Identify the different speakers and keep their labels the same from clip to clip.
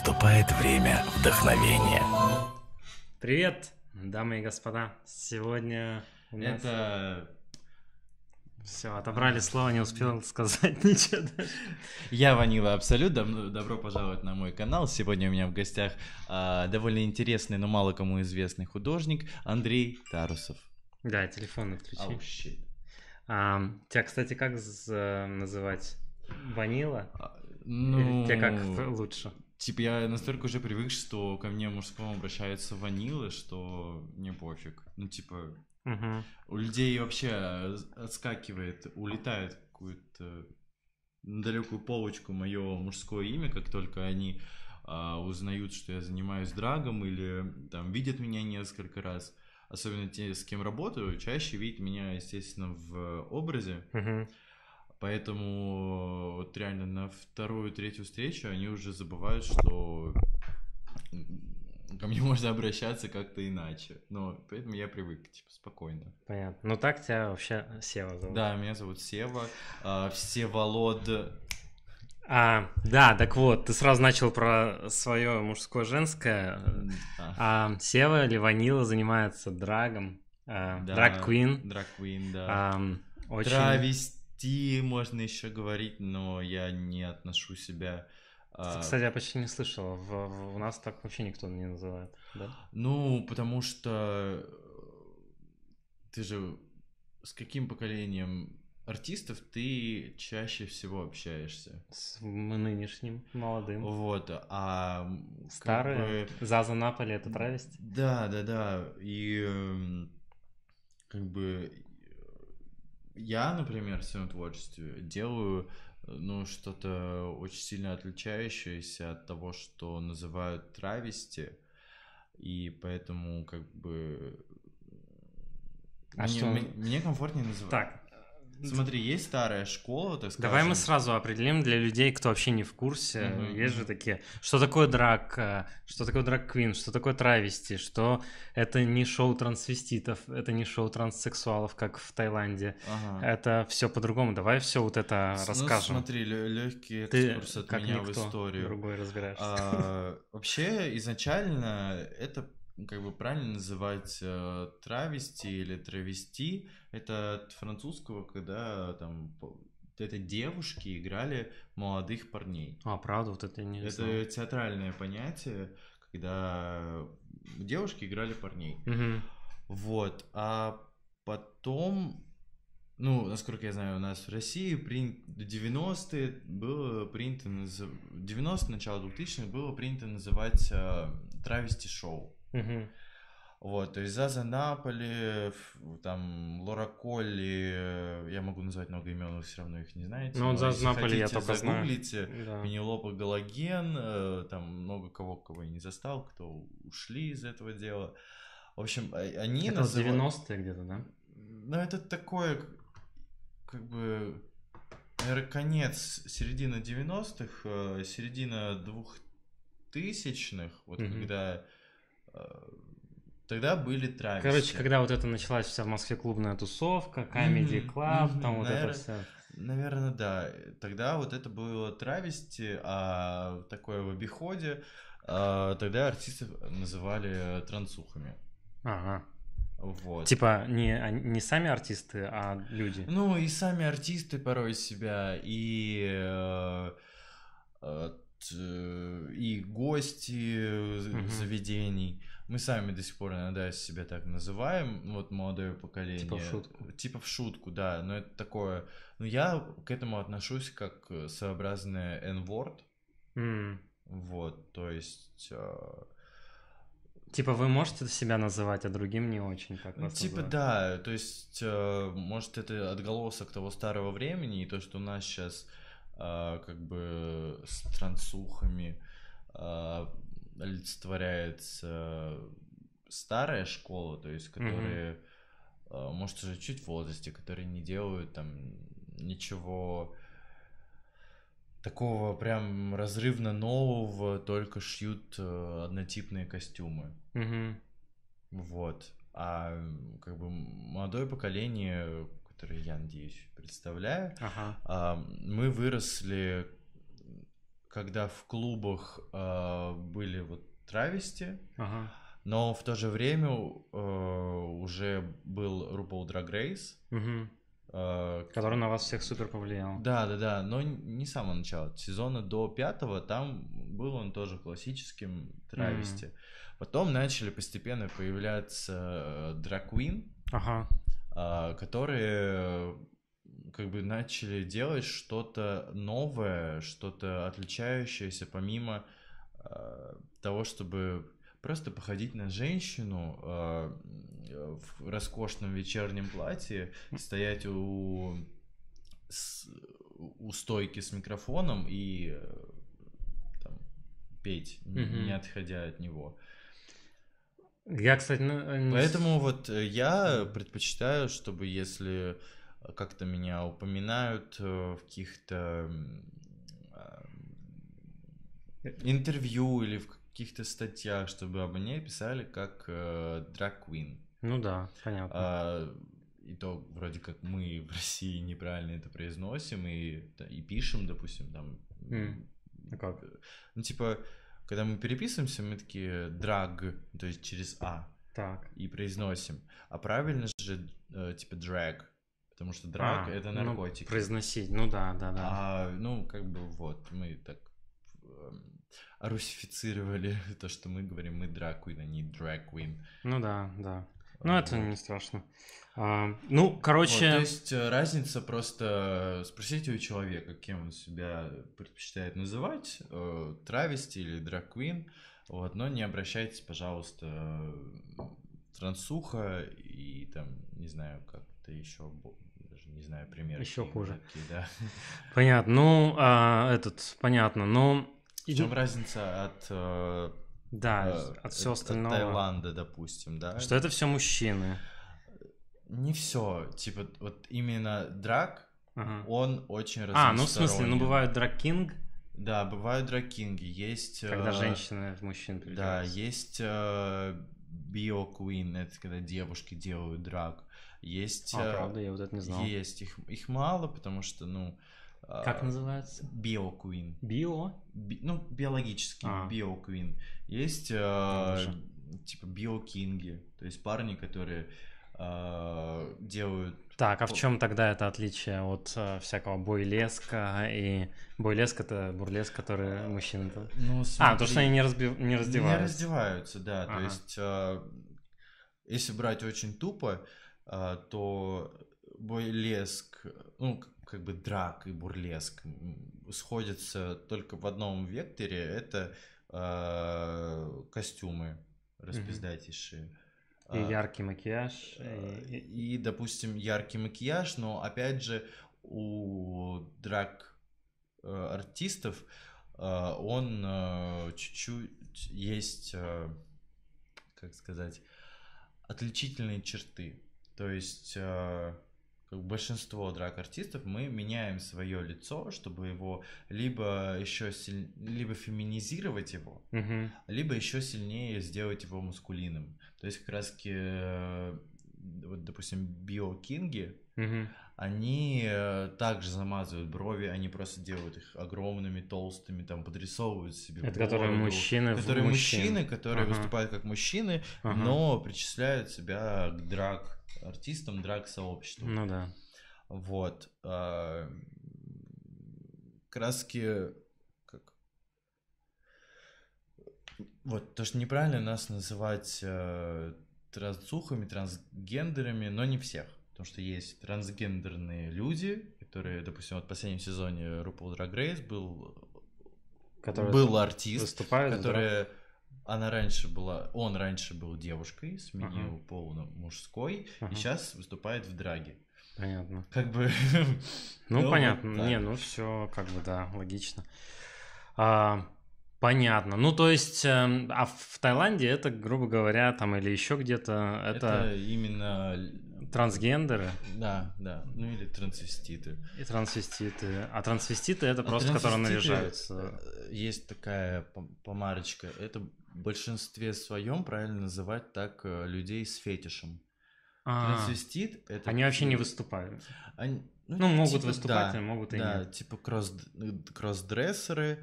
Speaker 1: Наступает время вдохновения.
Speaker 2: Привет, дамы и господа. Сегодня у нас... Это... Все, отобрали слово, не успел сказать ничего. Даже.
Speaker 1: Я Ванила Абсолют, ну, добро пожаловать на мой канал. Сегодня у меня в гостях а, довольно интересный, но мало кому известный художник
Speaker 2: Андрей Тарусов. Да, телефон отключи. Oh, а, тебя, кстати, как называть? Ванила? А, ну... Или тебе как лучше?
Speaker 1: Типа я настолько уже привык, что ко мне мужскому обращаются ванилы, что мне пофиг. Ну, типа, угу. у людей вообще отскакивает, улетает какую-то далекую полочку мое мужское имя, как только они а, узнают, что я занимаюсь драгом или там видят меня несколько раз. Особенно те, с кем работаю, чаще видят меня, естественно, в образе. Угу. Поэтому вот реально на вторую-третью встречу они уже забывают, что ко мне можно обращаться как-то иначе. Но поэтому я привык, типа, спокойно.
Speaker 2: Понятно. Ну так тебя вообще Сева зовут. Да,
Speaker 1: меня зовут Сева. А, Всеволод...
Speaker 2: А, да, так вот, ты сразу начал про свое мужское-женское. Да. А, Сева Ливанила занимается драгом. А, да, драг-квин. Драг-квин, да. А, очень... Травести
Speaker 1: шести можно еще говорить, но я не отношу себя... А, кстати, я почти
Speaker 2: не слышал. В, в, у нас так вообще никто не называет, да? Ну, потому что э,
Speaker 1: ты же с каким поколением артистов ты чаще всего общаешься? С нынешним молодым. Вот, а... Старые, как бы... Заза Наполи, это Травесть? Да, да, да, и эм, как бы я, например, в своем творчестве делаю э, ну, что-то очень сильно отличающееся от того, что называют травести, и поэтому как бы... А мне, что? Мне, мне комфортнее называть... Так, Смотри, есть старая школа, так скажем. Давай мы
Speaker 2: сразу определим для людей, кто вообще не в курсе. Mm-hmm. Есть же такие, что такое драк, э, что такое драг-квин, что такое травести, что это не шоу трансвеститов, это не шоу транссексуалов, как в Таиланде. Ага. Это все по-другому. Давай все вот это ну, расскажем. смотри, легкий экскурс Ты, от как меня в историю. другой разбираешься.
Speaker 1: А, вообще, изначально это как бы правильно называть э, травести или травести, это от французского, когда там это девушки играли молодых парней. А, правда, вот это не Это знал. театральное понятие, когда девушки играли парней. Угу. Вот, а потом, ну, насколько я знаю, у нас в России принято, 90-е было принято, 90-е, начало 2000-х было принято называть э, травести шоу. Угу. Вот, то есть Заза Наполи, там Лора Колли, я могу назвать много имен, вы все равно их не знаете. Ну, Заза Наполи я только загуглите, знаю. Да. Пенелопа Галаген, э, там много кого, кого я не застал, кто ушли из этого дела. В общем, а, они это называют... 90-е где-то, да? Ну, это такое, как бы, наверное, конец, э, середина 90-х, середина 2000-х, вот угу. когда Э, тогда были травишки. Короче, когда
Speaker 2: вот это началась вся в Москве клубная тусовка, Comedy Club, mm-hmm, там вот наверное, это все.
Speaker 1: Наверное, да. Тогда вот это было травести, а такое в обиходе. А, тогда артистов называли трансухами. Ага. Вот. Типа
Speaker 2: не, не сами артисты, а люди. Ну и сами артисты
Speaker 1: порой себя, и э, э Э, и гости угу. заведений. Мы сами до сих пор иногда себя так называем, вот молодое поколение. Типа в шутку. Типа в шутку, да, но это такое. Но ну, я к этому отношусь как своеобразное N-word. Mm. Вот,
Speaker 2: то есть... Э... Типа вы можете себя называть, а другим не очень, как ну, Типа называют. да,
Speaker 1: то есть, э, может, это отголосок того старого времени, и то, что у нас сейчас а, как бы с трансухами а, олицетворяется старая школа, то есть которые, mm-hmm. может, уже чуть в возрасте, которые не делают там ничего такого прям разрывно нового, только шьют однотипные костюмы. Mm-hmm. Вот. А как бы молодое поколение которые я, надеюсь, представляю, ага. мы выросли, когда в клубах а, были вот травести, ага. но в то же время э, уже был RuPaul Drag Race, угу. Который на вас всех супер повлиял. Да, да, да, но не с самого начала. сезона до пятого там был он тоже классическим травести. mm Потом начали постепенно появляться э, дракуин. Ага. А, которые как бы начали делать что-то новое, что-то отличающееся помимо а, того, чтобы просто походить на женщину а, в роскошном вечернем платье, стоять у у стойки с микрофоном и э, там, петь, mm-hmm. не отходя от него. Uh,
Speaker 2: я, кстати, ну, поэтому
Speaker 1: вот э, я предпочитаю, чтобы если э, как-то меня упоминают в каких-то а, интервью или в каких-то статьях, чтобы обо мне писали как э, queen. Ну да, понятно. А, и то вроде как мы в России неправильно это произносим и, и пишем, допустим, там. Mm. А как? Ну типа когда мы переписываемся, мы такие drag, то есть через А. Так. И произносим. А правильно же, э, типа, drag, Потому что drag а, это наркотик. Ну,
Speaker 2: произносить, ну да, да, да.
Speaker 1: А, ну, как бы вот, мы так эм, русифицировали то, что мы говорим, мы драг queen, а не drag queen.
Speaker 2: Ну да, да. Ну, это не страшно. А, ну, короче... Вот, то есть
Speaker 1: э, разница
Speaker 2: просто...
Speaker 1: Э, спросите у человека, кем он себя предпочитает называть, э, травести или драквин, вот, но не обращайтесь, пожалуйста, э, трансуха и там, не знаю, как-то еще даже не знаю пример. Еще хуже. Такие, да.
Speaker 2: Понятно. Ну, а, этот, понятно. Но в чем разница от э, да, э, от всего остального. От Таиланда, допустим, да. Что это все мужчины.
Speaker 1: Не все. Типа, вот именно драк, ага. он очень разносторонний. А, ну в смысле, ну бывают дракинг. Да, бывают дракинги. Есть... Когда э, женщины в мужчин Да, есть э, биоквин, это когда девушки делают драк. Есть... А, э, правда? Я вот это не знал. Есть. Их, их мало, потому что, ну... Как а, называется? Биоквин. Био? Би, ну, биологический а. биоквин. Есть э, типа биокинги, то есть парни, которые
Speaker 2: э, делают... Так, а в чем тогда это отличие от э, всякого бойлеска и... Бойлеск — это бурлеск, который а, мужчины... Ну, а, смотри... А, то, что они не, разби... не раздеваются. Не
Speaker 1: раздеваются, да. Ага. То есть, э, если брать очень тупо, э, то бурлеск, ну, как бы драк и бурлеск сходятся только в одном векторе, это э, костюмы распиздатейшие. Mm-hmm. И а, яркий макияж. А, и... и, допустим, яркий макияж, но опять же у драк э, артистов он э, чуть-чуть есть, э, как сказать, отличительные черты. То есть как большинство драг-артистов, мы меняем свое лицо, чтобы его либо еще силь... либо феминизировать его, угу. либо еще сильнее сделать его мускулиным. То есть как раз э, вот, допустим, биокинги, они э, также замазывают брови, они просто делают их огромными, толстыми, там подрисовывают себе. Это бороду, которые мужчины, которые мужчин. мужчины, которые ага. выступают как мужчины, ага. но причисляют себя к драг артистам, драг сообществу. Ну да. Вот. А, краски как... Вот, то, что неправильно нас называть э, трансухами, трансгендерами, но не всех. Потому что есть трансгендерные люди, которые, допустим, вот в последнем сезоне RuPaul Drag Race был,
Speaker 2: который был артист, выступает, которая... Да?
Speaker 1: Она раньше была, он раньше был девушкой, сменил ага. пол на мужской, ага. и сейчас выступает в драге. Понятно. Как бы. Ну, понятно. Не,
Speaker 2: ну все, как бы да, логично. А, Понятно. Ну, то есть, э, а в Таиланде это, грубо говоря, там или еще где-то это... Это именно... Трансгендеры?
Speaker 1: Да, да. Ну или трансвеститы. И трансвеститы.
Speaker 2: А трансвеститы это а просто, трансвеститы которые наряжаются.
Speaker 1: Э, есть такая помарочка. Это в большинстве своем правильно называть так э, людей с фетишем. А-а-а. Трансвестит это... Они вообще не выступают. Они... Ну, ну, могут типа, выступать, да, а могут и да, нет. типа кросс... кроссдрессеры,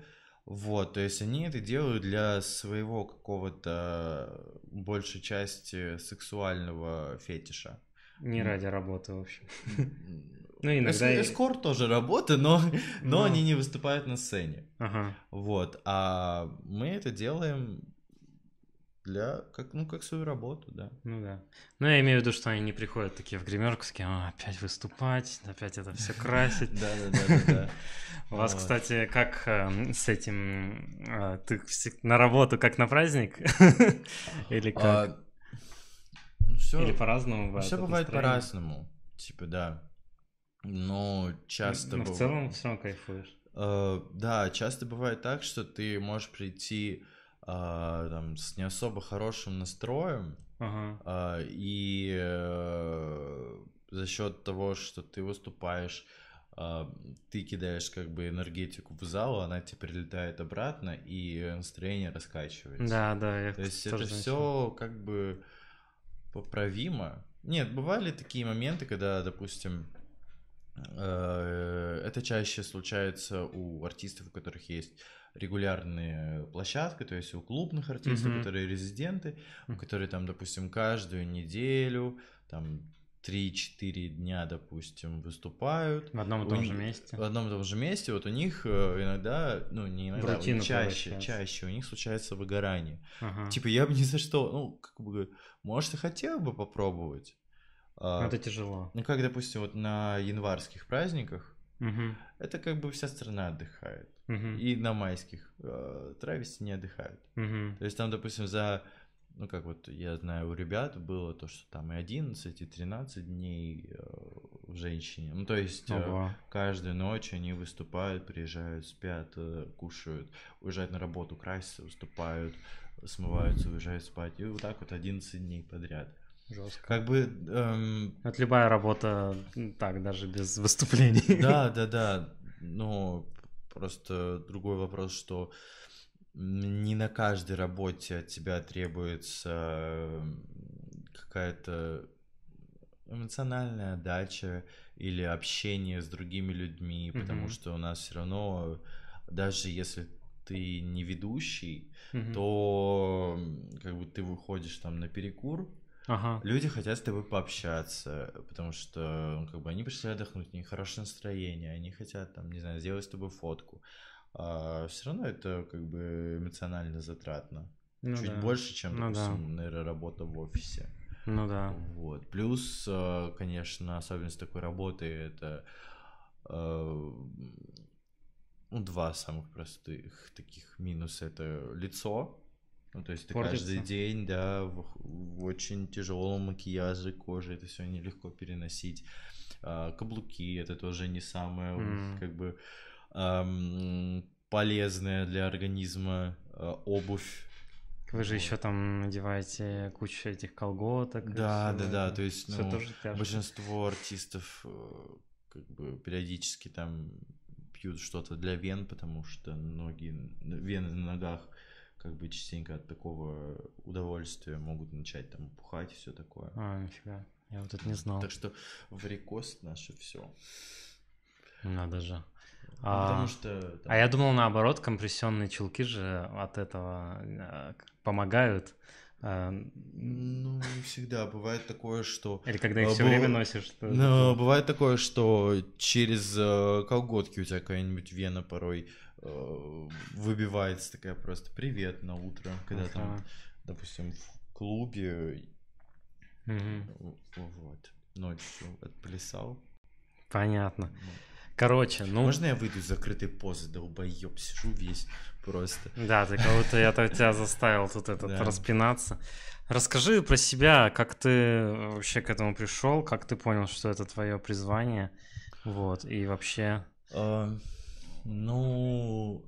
Speaker 1: вот, то есть они это делают для своего какого-то э, большей части сексуального фетиша. Не ради работы, в общем. Ну, иногда... Эскор тоже
Speaker 2: работа, но, но... но ну. они не
Speaker 1: выступают на сцене. Ага. Вот. А мы это делаем для, как, ну, как свою работу, да. Ну да.
Speaker 2: Ну, я имею в виду, что они не приходят такие в гримерку, такие, а, опять выступать, опять это все красить. Да, да, да, да. У вас, кстати, как эм, с этим, э, ты на работу как на праздник? Или как? А, ну, Или по-разному бывает? Все бывает по-разному,
Speaker 1: типа, да. Но часто... Но ну, в целом все равно кайфуешь. Э, да, часто бывает так, что ты можешь прийти а, там, с не особо хорошим настроем, ага. а, и а, за счет того, что ты выступаешь, а, ты кидаешь как бы энергетику в зал, она тебе прилетает обратно, и настроение раскачивается. Да, да, я То есть это все как бы поправимо. Нет, бывали такие моменты, когда, допустим, Э, это чаще случается у артистов, у которых есть регулярные площадки, то есть у клубных артистов, mm-hmm. которые резиденты, которые там, допустим, каждую неделю, там 3-4 дня, допустим, выступают. В одном и том у... же месте. В одном и том же месте. Вот у них э, иногда, ну не иногда, Рутину, чаще, чаще у них случается выгорание. Ага. Типа я бы ни за что, ну как бы, может и хотел бы попробовать. А, это тяжело. Ну, как, допустим, вот на январских праздниках, Угу. Это как бы вся страна отдыхает. Угу. И на майских э, травести не отдыхают. Угу. То есть там, допустим, за, ну как вот я знаю, у ребят было то, что там и 11, и 13 дней э, в женщине. Ну то есть э, каждую ночь они выступают, приезжают, спят, э, кушают, уезжают на работу, красятся, выступают,
Speaker 2: смываются,
Speaker 1: уезжают спать. И вот так вот 11 дней подряд.
Speaker 2: Жестко. Как бы... Эм... Вот любая работа так, даже без выступлений. Да, да,
Speaker 1: да. Но просто другой вопрос, что не на каждой работе от тебя требуется эм, какая-то эмоциональная дача или общение с другими людьми, mm-hmm. потому что у нас все равно, даже если ты не ведущий, mm-hmm. то как бы ты выходишь там на перекур, Ага. Люди хотят с тобой пообщаться, потому что ну, как бы они пришли отдохнуть, у них хорошее настроение, они хотят, там, не знаю, сделать с тобой фотку. А все равно это как бы эмоционально затратно. Ну Чуть да. больше, чем, ну допустим, да. наверное, работа в офисе. Ну да. Вот. Плюс, а, конечно, особенность такой работы это а, ну, два самых простых таких минуса это лицо ну, то есть ты портится. каждый день, да, в, в очень тяжелом макияже кожи, это все нелегко переносить. А, каблуки это тоже не самое, mm. как бы эм, полезная для организма э,
Speaker 2: обувь. Вы же вот. еще там надеваете кучу этих колготок. Да, да, да. То есть ну,
Speaker 1: большинство артистов э, как бы периодически там пьют что-то для вен, потому что ноги, вены на ногах как бы частенько от такого удовольствия могут начать там пухать и все такое. А, нифига. Я вот это не знал. Так что в рекост наше все.
Speaker 2: Надо же. Ну, а, потому что, там... а я думал наоборот, компрессионные чулки же от этого э, помогают. А...
Speaker 1: Ну, не всегда. Бывает такое, что... Или когда их э, все Бу... время носишь. Что... Ну, бывает такое, что через колготки у тебя какая-нибудь вена порой Э, выбивается такая просто привет на утро, когда ага. там, допустим, в клубе угу. вот ночью отплясал.
Speaker 2: Понятно. Короче, ну... Можно я выйду из закрытой позы, да долбоёб, сижу весь просто. Да, ты кого-то, я тебя заставил тут этот да. распинаться. Расскажи про себя, как ты э, вообще к этому пришел, как ты понял, что это твое призвание, вот, и вообще... А, ну,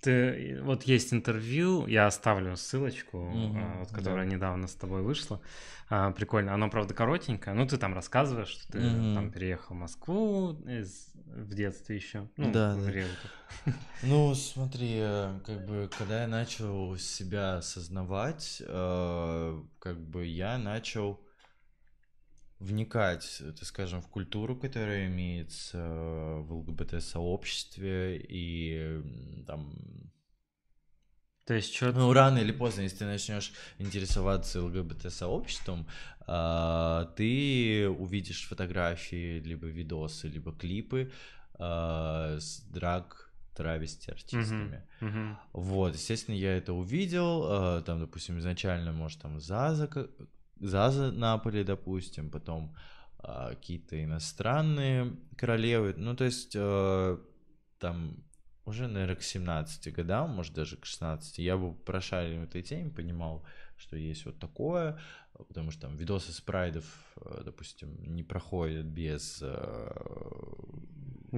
Speaker 2: ты, вот есть интервью, я оставлю ссылочку, mm вот, которая да. недавно с тобой вышла. А, прикольно, оно, правда, коротенькое. Ну, ты там рассказываешь, что ты mm там переехал в Москву из, в детстве еще. Ну, да, в да.
Speaker 1: Ну, смотри,
Speaker 2: э, как бы,
Speaker 1: когда я начал себя осознавать, э, как бы я начал вникать, э, так скажем, в культуру, которая имеется э, в ЛГБТ-сообществе и там...
Speaker 2: То есть что? Ну, рано или
Speaker 1: поздно, если ты начнешь интересоваться ЛГБТ-сообществом, а, ты увидишь фотографии, либо видосы, либо клипы а, с драг травести артистами. Uh-huh, uh-huh. Вот, естественно, я это увидел, а, там, допустим, изначально, может, там, Заза Заза Наполи, допустим, потом э, какие-то иностранные королевы. Ну, то есть э, там уже, наверное, к 17 годам, может, даже к 16, я бы прошарил в этой теме, понимал, что есть вот такое, потому что там видосы с прайдов, э, допустим, не проходят без э,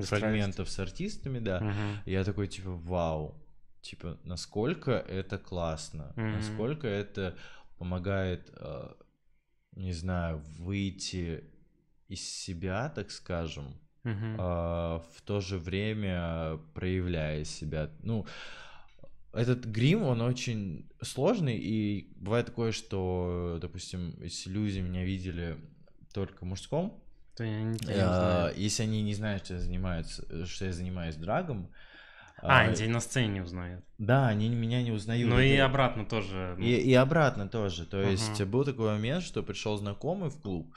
Speaker 1: фрагментов с артистами, да. Угу. Я такой, типа, вау, типа, насколько это классно, угу. насколько это помогает э, не знаю, выйти из себя, так скажем, Uh-huh. А, в то же время проявляя себя. Ну, этот грим, он очень сложный, и бывает такое, что, допустим, если люди меня видели только мужском, то я не а, знаю. если они не знают, что я занимаюсь, что я занимаюсь драгом, а, а, они тебя на сцене не узнают.
Speaker 2: Да, они меня
Speaker 1: не узнают. Но ну и обратно тоже. Ну. И, и обратно тоже. То uh-huh. есть был такой момент, что пришел знакомый в клуб,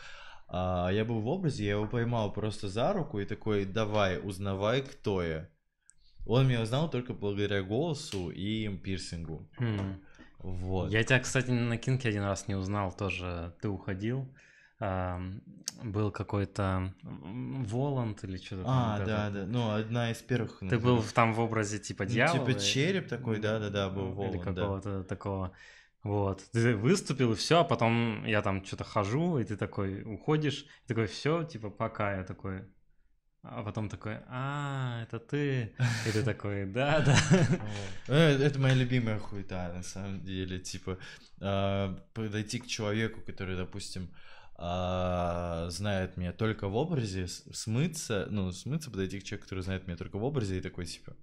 Speaker 1: а, я был в образе, я его поймал просто за руку и такой, давай, узнавай, кто я. Он меня узнал только благодаря голосу и пирсингу. Mm. Вот. Я
Speaker 2: тебя, кстати, на кинке один раз не узнал тоже. Ты уходил был какой-то Воланд или что-то. А, там, да, да, да. Ну, одна
Speaker 1: из первых. Ты был там в образе типа ну, дьявола. типа череп
Speaker 2: такой, да, да, да, был Воланд. Или какого-то такого. Вот, ты выступил и все, а потом я там что-то хожу, и ты такой уходишь, и такой все, типа пока, я такой, а потом такой, а, это ты, и ты такой, да, да. Э, это моя
Speaker 1: любимая хуета, на самом деле, типа, а, подойти к человеку, который, допустим, а, знает меня только в образе, смыться, ну, смыться,
Speaker 2: подойти к человеку, который знает меня только в образе, и такой, типа,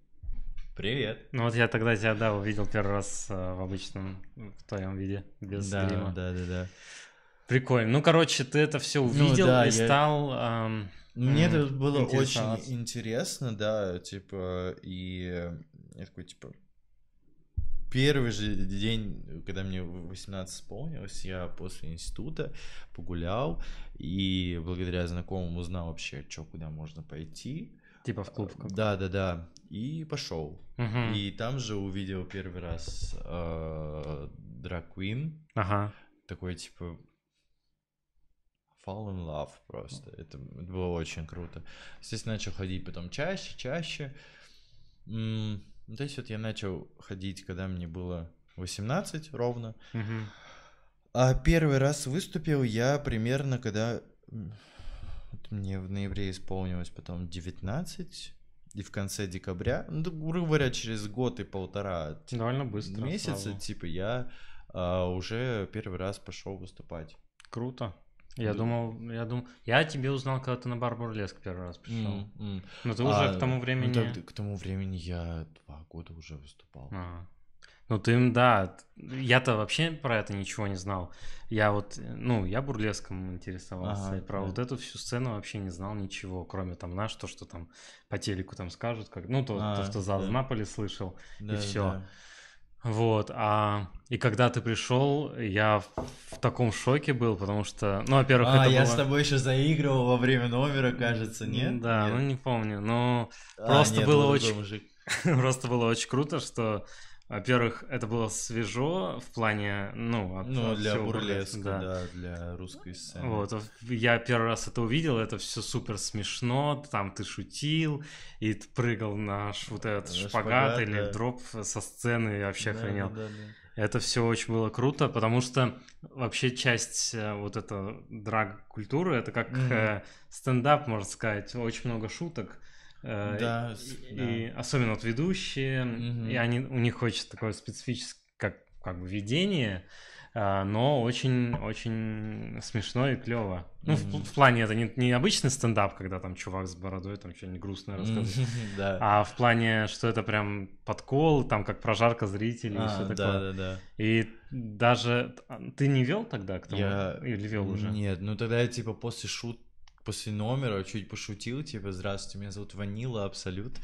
Speaker 2: Привет. Ну вот я тогда тебя, да, увидел первый раз а, в обычном, ну, в твоем виде, без да, грима. Да, да, да. Прикольно. Ну, короче, ты это все ну, увидел ну, да, и я... стал... Эм, Мне это было очень
Speaker 1: интересно, да, типа, и я такой, типа, первый же день, когда мне 18 исполнилось, я после института погулял и благодаря знакомым узнал вообще, что куда можно пойти. Типа в клуб. Э, какой-то. Да, да, да. И пошел. Угу. И там же увидел первый раз э, Ага. Такой типа Fall in love просто. Это, это было очень круто. Здесь начал ходить потом чаще, чаще. М- ну, то есть вот я начал ходить, когда мне было 18 ровно. Угу. А первый раз выступил я примерно, когда вот мне в ноябре исполнилось потом 19, и в конце декабря, ну, грубо говоря, через год и полтора Довольно быстро месяца, слава. типа, я а, уже первый раз пошел выступать. Круто.
Speaker 2: Я да. думал, я думал, я тебе узнал, когда ты на Барбурлеск первый раз пришел. Mm, mm. Но ты а, уже к тому времени. Ну, да, к тому времени я два года уже выступал. А. Ну ты, да, я-то вообще про это ничего не знал. Я вот, ну, я бурлеском интересовался, ага, и про да. вот эту всю сцену вообще не знал ничего, кроме там, наш, то, что там по телеку там скажут, как, ну, то, а, то что зал да. Наполе слышал, да, и все. Да. Вот, а и когда ты пришел, я в таком шоке был, потому что, ну, во-первых, а, это я было... с тобой еще заигрывал во время номера, кажется, нет? Да, нет. ну не помню, но а, просто нет, было очень, просто было очень круто, что во-первых, это было свежо в плане, ну, от, ну для бурлеска, да.
Speaker 1: да, для русской
Speaker 2: сцены. Вот, я первый раз это увидел, это все супер смешно, там ты шутил, и ты прыгал на вот этот на шпагат, шпагат или да. дроп со сцены, и вообще да, охренел. Да, да, да. Это все очень было круто, потому что вообще часть э, вот эта драг-культуры, это как mm-hmm. стендап, можно сказать, очень много шуток, Э, да, и, особенно вот ведущие, и они, у них хочется такое специфическое как, как бы видение, э, но очень-очень смешно и клево. Ну, в, плане это не, не обычный стендап, когда там чувак с бородой там что-нибудь грустное рассказывает, да. а в плане, что это прям подкол, там как прожарка зрителей и а, все такое. Да, да, да. И даже... А, ты не вел тогда к тому? Я... Или вел уже?
Speaker 1: Нет, ну тогда я типа после шут после номера чуть пошутил, типа, здравствуйте, меня зовут Ванила Абсолют.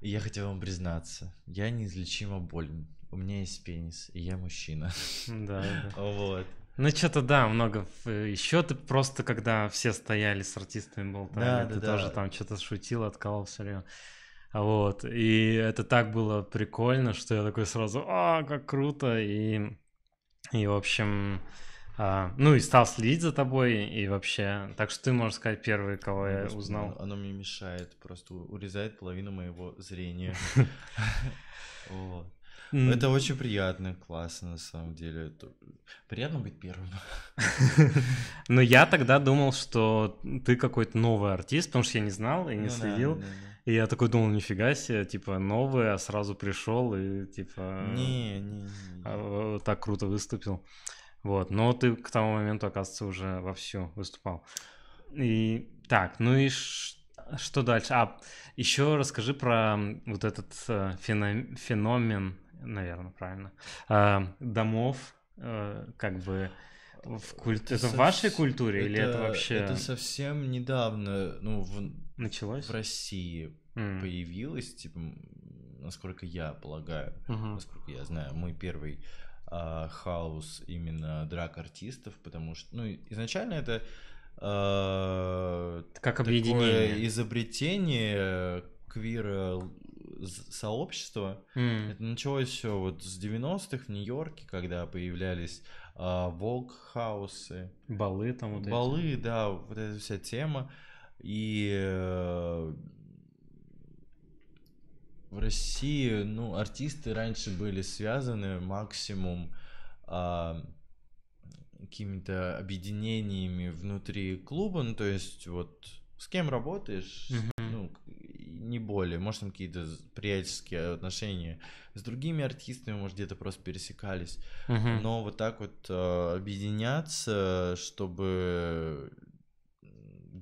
Speaker 1: И я хотел вам признаться, я неизлечимо болен. У меня есть пенис, и я мужчина. Да.
Speaker 2: Вот. Ну, что-то да, много. Э, Еще ты просто, когда все стояли с артистами болтали да, ты да, тоже да. там что-то шутил, откалывался все Вот. И это так было прикольно, что я такой сразу, а, как круто. И, и в общем, а, ну и стал следить за тобой и вообще. Так что ты можешь сказать первый, кого ну, я Господи, узнал. Ну,
Speaker 1: оно мне мешает, просто урезает половину моего зрения. Это очень приятно, классно на самом деле. Приятно быть первым.
Speaker 2: Но я тогда думал, что ты какой-то новый артист, потому что я не знал и не ну следил. И я такой думал, нифига себе, типа, новый, а сразу пришел и, типа, не, не, не. А, так круто выступил. Вот, но ты к тому моменту, оказывается, уже вовсю выступал. И так, ну и что дальше? А, еще расскажи про вот этот э, феномен, наверное, правильно, э, домов, э, как бы в культуре. Это, это в вашей культуре это, или это вообще? Это
Speaker 1: совсем недавно, ну в началось в России mm. появилось, типа, насколько я полагаю, mm-hmm. насколько я знаю, мой первый а, хаос именно драк артистов, потому что, ну, изначально это э, как объединение изобретение квир сообщества. Mm. Это началось все вот с 90-х в Нью-Йорке, когда появлялись а, вокхаусы. Балы
Speaker 2: там вот Балы,
Speaker 1: эти. да, вот эта вся тема. И э, в России, ну, артисты раньше были связаны максимум а, какими-то объединениями внутри клуба, ну, то есть вот с кем работаешь, mm-hmm. ну, не более, может, там какие-то приятельские отношения с другими артистами, может, где-то просто пересекались, mm-hmm. но вот так вот а, объединяться, чтобы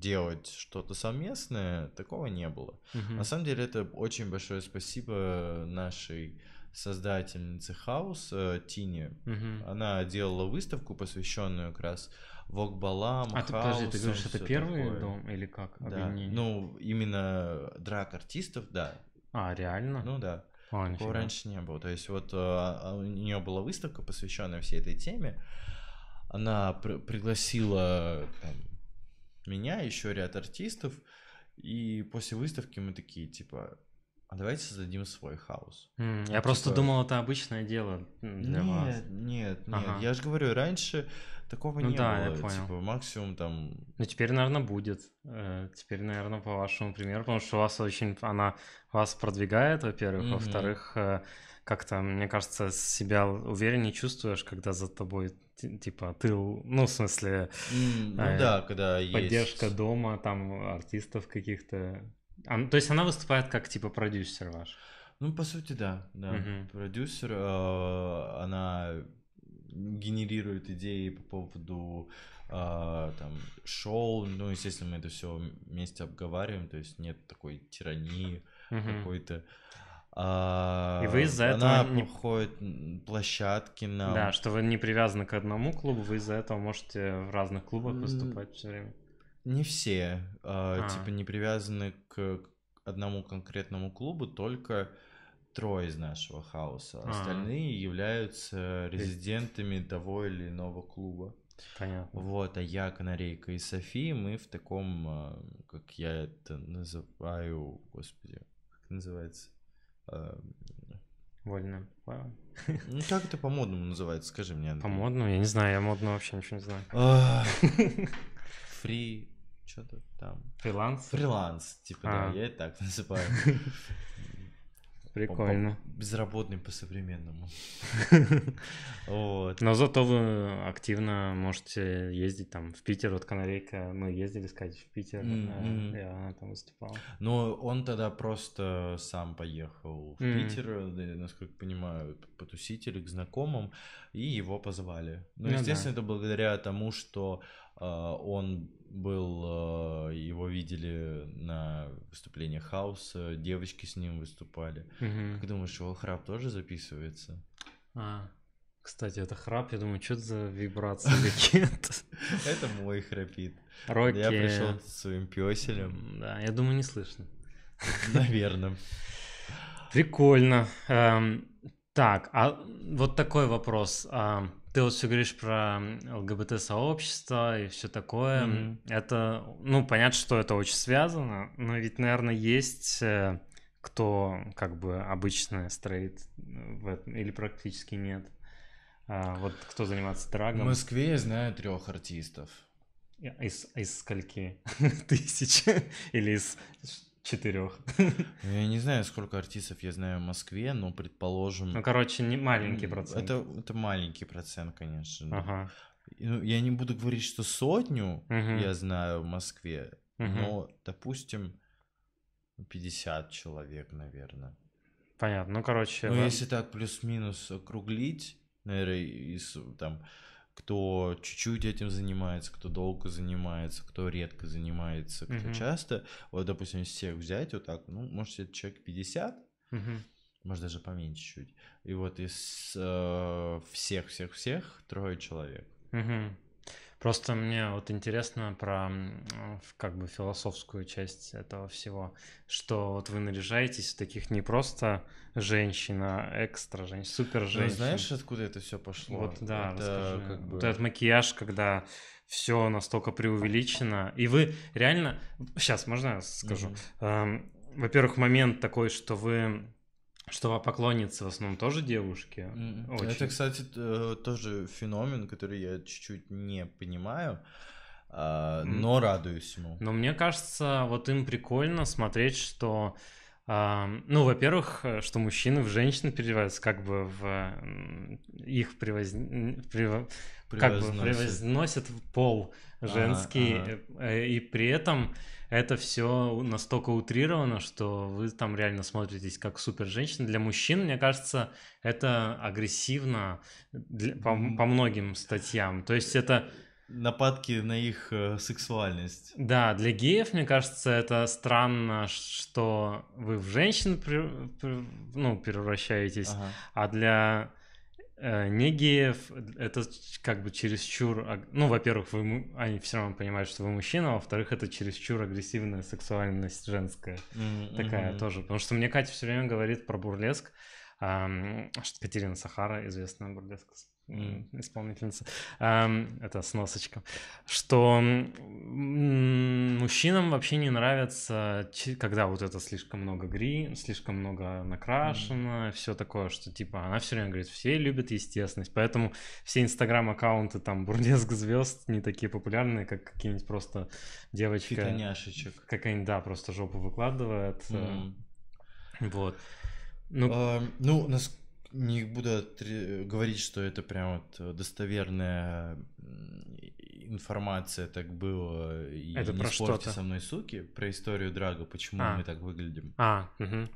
Speaker 1: делать что-то совместное, такого не было. Угу. На самом деле это очень большое спасибо нашей создательнице Хаус э, Тине. Угу. Она делала выставку, посвященную как раз вокбалам, А хаосу, ты, подожди, ты говоришь, это первый такое. дом или как? Да. Ну, именно драк артистов, да. А, реально? Ну да. О, а, Такого раньше не было. То есть вот а, а, у нее была выставка, посвященная всей этой теме. Она пр- пригласила там, меня, еще ряд артистов. И после выставки мы такие, типа, а давайте создадим свой хаос.
Speaker 2: Mm, я ну, типа... просто думал,
Speaker 1: это обычное
Speaker 2: дело для нет, вас. Нет, нет, ага. я же говорю, раньше такого ну, не да, было. Я понял. Типа, максимум там. Ну, теперь, наверное, будет. Э, теперь, наверное, по вашему примеру, потому что у вас очень она вас продвигает, во-первых, mm-hmm. во-вторых, э, как-то, мне кажется, себя увереннее чувствуешь, когда за тобой, типа, ты, ну, в смысле... Mm, ну э, да, когда Поддержка есть... дома, там, артистов каких-то. Он, то есть она выступает как, типа, продюсер ваш? Ну, по сути, да, да. Mm-hmm. Продюсер,
Speaker 1: э, она генерирует идеи по поводу э, там шоу, ну естественно мы это все вместе обговариваем, то есть нет такой тирании mm-hmm. какой-то. А,
Speaker 2: и вы из-за этого не обходит площадки на. Да, что вы не привязаны к одному клубу, вы из-за этого можете в разных клубах выступать все время. Не все, а, а. типа не привязаны к
Speaker 1: одному конкретному клубу, только трое из нашего хаоса. А. Остальные являются резидентами того или иного клуба. Понятно. Вот, а я, Канарейка и София, мы в таком, а, как я это называю, господи, как называется? Вольно. Ну, как это по-модному называется, скажи мне. По-модному? Я не знаю, я модно вообще ничего не знаю. Фри... Что-то там. Фриланс? Фриланс, типа, да, а. я и так называю.
Speaker 2: Прикольно. Безработный по-современному. вот. Но зато вы активно можете ездить там в Питер, вот Канарейка, мы ездили, сказать, в Питер, mm и она там выступала. Но он
Speaker 1: тогда просто сам поехал в mm Питер, насколько понимаю, потусить или к знакомым, и его позвали. Ну, ну естественно, это благодаря тому, что а, он был, э, его видели на выступлении Хауса, девочки с ним выступали. Угу. Как думаешь, его храп тоже записывается?
Speaker 2: А, кстати, это храп, я думаю, что это за вибрация какие-то. Это мой храпит. Рокки. Я пришел с своим песелем. Да, я думаю, не слышно. Наверное. Прикольно. Эм, так, а вот такой вопрос ты вот все говоришь про ЛГБТ-сообщество и все такое. Mm-hmm. Это, ну, понятно, что это очень связано, но ведь, наверное, есть э, кто как бы обычно стрейт э, в этом, или практически нет. А, вот кто занимается драгом. В Москве я знаю трех артистов. Из, из скольки тысяч? Или из четырех. Ну, я не знаю, сколько артистов я знаю в Москве, но предположим... Ну, короче, не маленький процент. Это,
Speaker 1: это маленький процент, конечно. Ага. Ну Я не буду говорить, что сотню угу. я знаю в Москве, угу. но, допустим, 50 человек, наверное. Понятно, ну, короче... Ну, да. если так плюс-минус округлить, наверное, из там кто чуть-чуть этим занимается, кто долго занимается, кто редко занимается, кто mm-hmm. часто. Вот, допустим, из всех взять вот так, ну, может, это человек 50, mm-hmm. может, даже поменьше чуть. И вот из
Speaker 2: всех-всех-всех э, трое человек. Mm-hmm. Просто мне вот интересно про как бы философскую часть этого всего, что вот вы наряжаетесь в таких не просто женщина, экстра женщина, супер женщина. Ну, знаешь, откуда это все пошло? Вот, да, это, расскажи. Как бы... Вот этот макияж, когда все настолько преувеличено, и вы реально... Сейчас, можно я скажу? Mm-hmm. Во-первых, момент такой, что вы что поклонницы в основном тоже девушки. М-м. Очень. Это,
Speaker 1: кстати, э, тоже феномен, который я чуть-чуть не понимаю,
Speaker 2: а, но mm. радуюсь ему. Но мне кажется, вот им прикольно смотреть, что а, ну, во-первых, что мужчины в женщин переливаются, как бы в их превоз... прев как бы превозносят в пол женский, ага, ага. Э, и при этом это все настолько утрировано, что вы там реально смотритесь как супер женщина. Для мужчин, мне кажется, это агрессивно для, по, по многим статьям. То есть это нападки на их э, сексуальность. Да, для геев, мне кажется, это странно, что вы в женщин при, при, ну, превращаетесь, ага. а для Э, Негиев, это как бы чересчур... Ну, во-первых, вы, они все равно понимают, что вы мужчина, а во-вторых, это чересчур агрессивная сексуальность женская. Mm-hmm. Такая тоже. Потому что мне Катя все время говорит про бурлеск, эм, что Катерина Сахара, известная бурлеск исполнительница, это сносочка, что мужчинам вообще не нравится, когда вот это слишком много гри, слишком много накрашено, mm все такое, что типа она все время говорит, все любят естественность, поэтому все инстаграм-аккаунты там бурдеск звезд не такие популярные, как какие-нибудь просто девочка... Фитоняшечек. Какая-нибудь, да, просто жопу выкладывает. mm Вот. Ну, а, ну насколько не буду
Speaker 1: говорить, что это прям вот э, достоверная информация, так было, и это не про спорьте что-то. со мной, суки, про историю Драга, почему а. мы так выглядим. А, угу.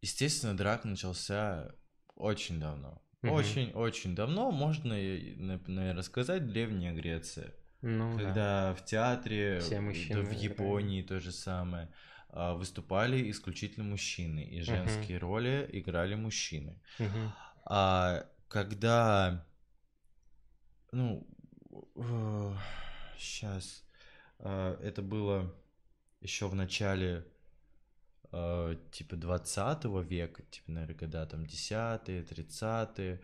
Speaker 1: естественно, Драг начался очень давно. Очень-очень угу. давно, можно, наверное, сказать, Древняя Греция. Ну, когда да. в театре, Все да, в Японии играли. то же самое. А, выступали исключительно мужчины, и женские uh-huh. роли играли мужчины. Uh-huh. А когда, ну, сейчас, э, а, это было еще в начале а, типа 20 века, типа, наверное, когда там 10-е, 30-е.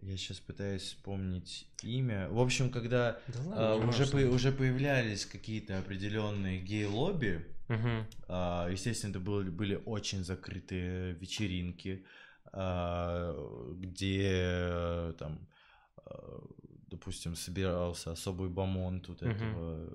Speaker 1: Я сейчас пытаюсь вспомнить имя. В общем, когда да ладно, э, уже, по, уже появлялись какие-то определенные гей-лобби, Uh-huh. А, естественно, это были, были очень закрытые вечеринки, а, где э, там, а, допустим, собирался особый бомонд вот uh-huh. этого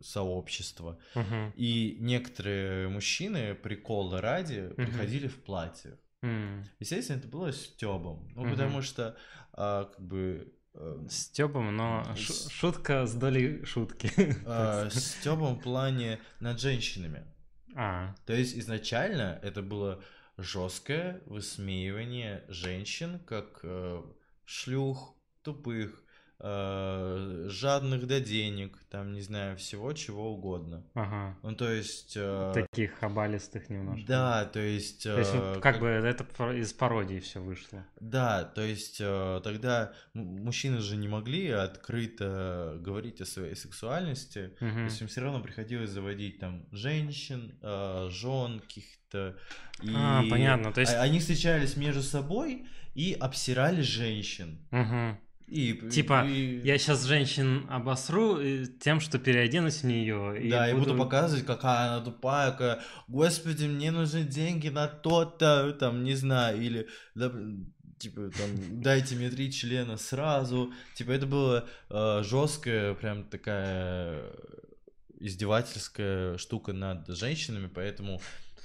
Speaker 1: сообщества. Uh-huh. И некоторые мужчины, приколы ради, uh-huh. приходили в платьях. Mm. Естественно, это было стебом. Ну, mm-hmm. потому что а, как бы Эм, Стебом, но
Speaker 2: с... шутка с долей шутки.
Speaker 1: А, Стебом в плане над женщинами. А. То есть изначально это было жесткое высмеивание женщин как э, шлюх, тупых, Э, жадных до денег, там, не знаю, всего чего угодно. Ага. Ну, то есть... Э,
Speaker 2: Таких хабалистых немножко. Да, то есть... Э, то есть, ну, э, как, как бы это из
Speaker 1: пародии все вышло. Да, то есть э, тогда мужчины же не могли открыто говорить о своей сексуальности, угу. то есть им все равно приходилось заводить там женщин, э, жен, каких-то... И... А, понятно, то есть... А, они встречались
Speaker 2: между собой и обсирали женщин. Угу. И, типа, и... я сейчас женщин обосру э, тем, что переоденусь в нее. И да, буду... и буду показывать, какая она тупая, какая, господи, мне нужны деньги на то-то, там, не знаю,
Speaker 1: или, да, типа, там, дайте мне три члена сразу. Типа, это было э, жесткая, прям такая э, издевательская штука над женщинами, поэтому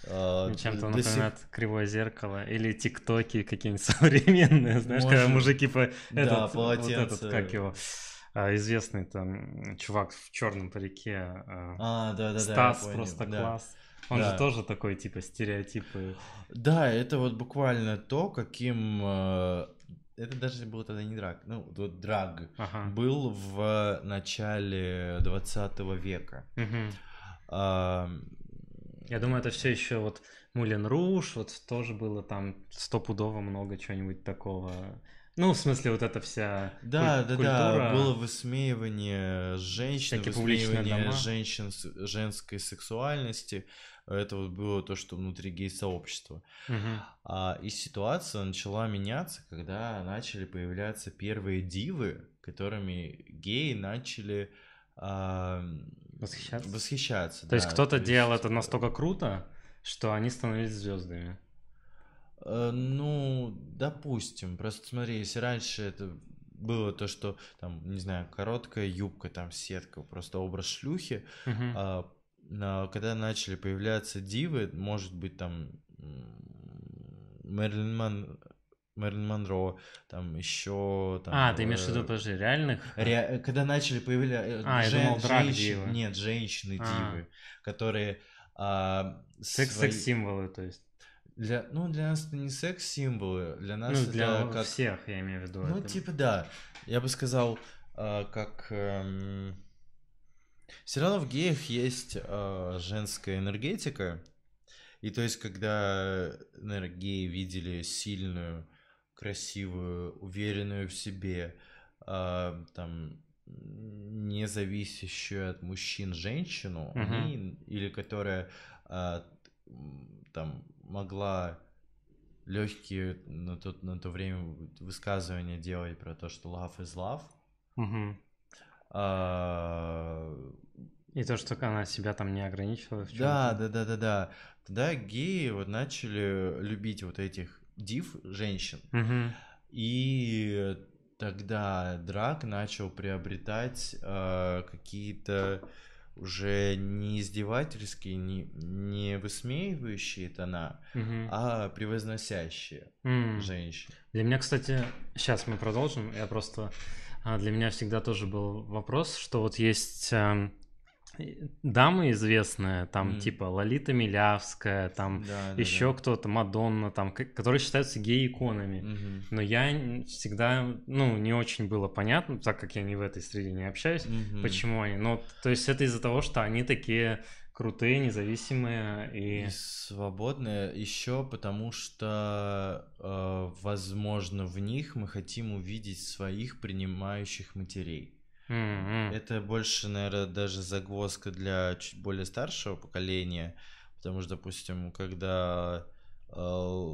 Speaker 1: Uh,
Speaker 2: а, Чем-то напоминает сих... кривое зеркало или тиктоки какие-нибудь современные, знаешь, Может... когда мужики по этот, полотенце. вот этот, как его, а, известный там чувак в черном парике, а, а да, да, Стас да, просто понял. класс. Да. Он да. же тоже такой типа стереотипы. Да, это вот буквально
Speaker 1: то, каким это даже был тогда не драг, ну, вот драг ага. был в начале 20 века. Угу.
Speaker 2: Я думаю, это все еще вот Мулен Руш, вот тоже было там стопудово много чего-нибудь такого. Ну, в смысле, вот эта вся да, куль- да, культура. Да, было
Speaker 1: высмеивание женщин, Всякие высмеивание женщин, женской сексуальности. Это вот было то, что внутри гей-сообщества. Угу. А, и ситуация начала меняться, когда начали появляться первые дивы, которыми геи начали Восхищаться? Восхищаться, То да. есть кто-то делал это э, настолько круто, что они становились звездами. Э, ну, допустим, просто смотри, если раньше это было то, что там, не знаю, короткая юбка, там сетка, просто образ шлюхи, uh-huh. А, но, когда начали появляться дивы, может быть, там Мэрилин Ман Мэрилин Монро, там еще... Там, а, ты имеешь в виду, э, тоже реальных? Ре... Когда начали появляться... Э, а, жен... женщины... Нет, женщины-дивы, а. которые... А, Секс-секс-символы, свои... то есть. Для, ну, для нас это не секс-символы, для нас ну, это для как... всех, я имею в виду. Ну, это... типа, да. Я бы сказал, э, как... все эм, равно в геях есть женская энергетика, и то есть, когда, наверное, геи видели сильную красивую, уверенную в себе, э, там, не зависящую от мужчин женщину, mm-hmm. они, или которая э, там могла легкие на то, на то время высказывания делать про то, что love is love. Mm-hmm. Э, и то, что она себя там не ограничивала. В да, да, да, да, да. Тогда геи вот начали любить вот этих див женщин. Угу. И тогда Драк начал приобретать э, какие-то уже не издевательские,
Speaker 2: не, не высмеивающие тона, угу. а превозносящие mm. женщин. Для меня, кстати, сейчас мы продолжим. Я просто а, для меня всегда тоже был вопрос, что вот есть э, дамы известные, там mm. типа Лолита Милявская, там да, еще да. кто-то, Мадонна, там, которые считаются гей-иконами. Mm-hmm. Но я всегда, ну, не очень было понятно, так как я не в этой среде не общаюсь, mm-hmm. почему они. Но то есть это из-за того, что они такие крутые, независимые и... и свободные. Еще потому что,
Speaker 1: э, возможно, в них мы хотим увидеть своих принимающих матерей.
Speaker 2: Mm-hmm.
Speaker 1: Это больше, наверное, даже загвоздка для чуть более старшего поколения, потому что, допустим, когда э,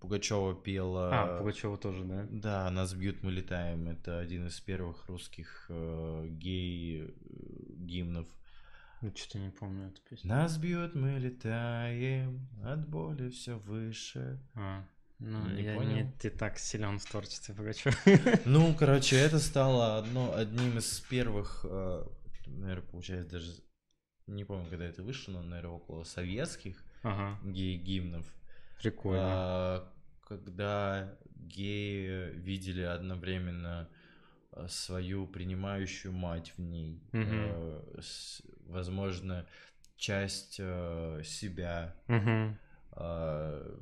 Speaker 1: Пугачева а, пела... А, Пугачева тоже, да? Да, «Нас бьют, мы летаем». Это один из первых русских э, гей-гимнов. Э,
Speaker 2: ну, что-то не помню эту песню. Нас
Speaker 1: бьют, мы летаем, от боли все выше. А. Ну, не я понял. не ты так силен в творчестве Пугачева. Ну, короче, это стало одно, одним из первых, э, наверное, получается, даже не помню, когда это вышло, но, наверное, около советских ага. гей-гимнов. Прикольно. А, когда геи видели одновременно э, свою принимающую мать в ней, угу. а, возможно, часть а, себя. Угу. А,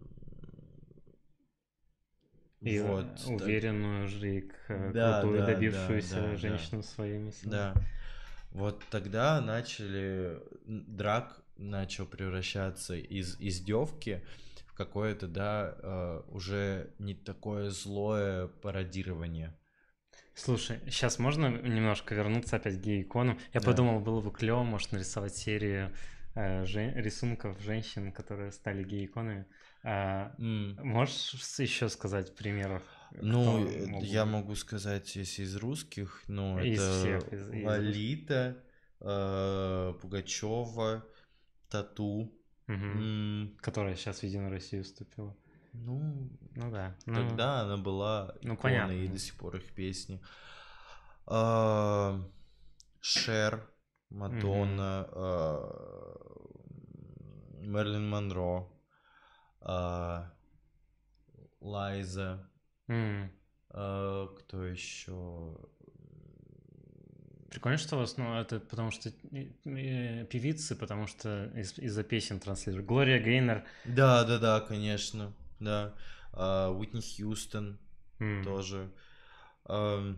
Speaker 2: и вот, э, уверенную так... Жик, э, да, крутую, да, добившуюся да, да, женщину
Speaker 1: да. своими силами. Да. Вот тогда начали... Драк начал превращаться из из девки в какое-то, да, э, уже не такое злое пародирование.
Speaker 2: Слушай, сейчас можно немножко вернуться опять к гей-иконам? Я да. подумал, было бы клево, может, нарисовать серию э, жен... рисунков женщин, которые стали гей-иконами. А, Можешь еще сказать примеров? Ну, э, могут... я могу сказать, если из русских, ну, из это всех, из, из...
Speaker 1: А, Пугачева, Тату. Угу. Mm. Которая сейчас в Единую Россию вступила.
Speaker 2: Ну, ну да. Тогда
Speaker 1: ну, она была ну, иконой ну, понятно. и до сих пор их песни. А, Шер, Мадонна, угу. а, Мерлин Монро. А,
Speaker 2: Лайза. Mm. Кто еще? Прикольно, что у вас, ну это потому что э, э, певицы, потому что из- за песен транслируют. Глория Гейнер. Да, да, да, конечно, да. А,
Speaker 1: Уитни Хьюстон mm. тоже. Um,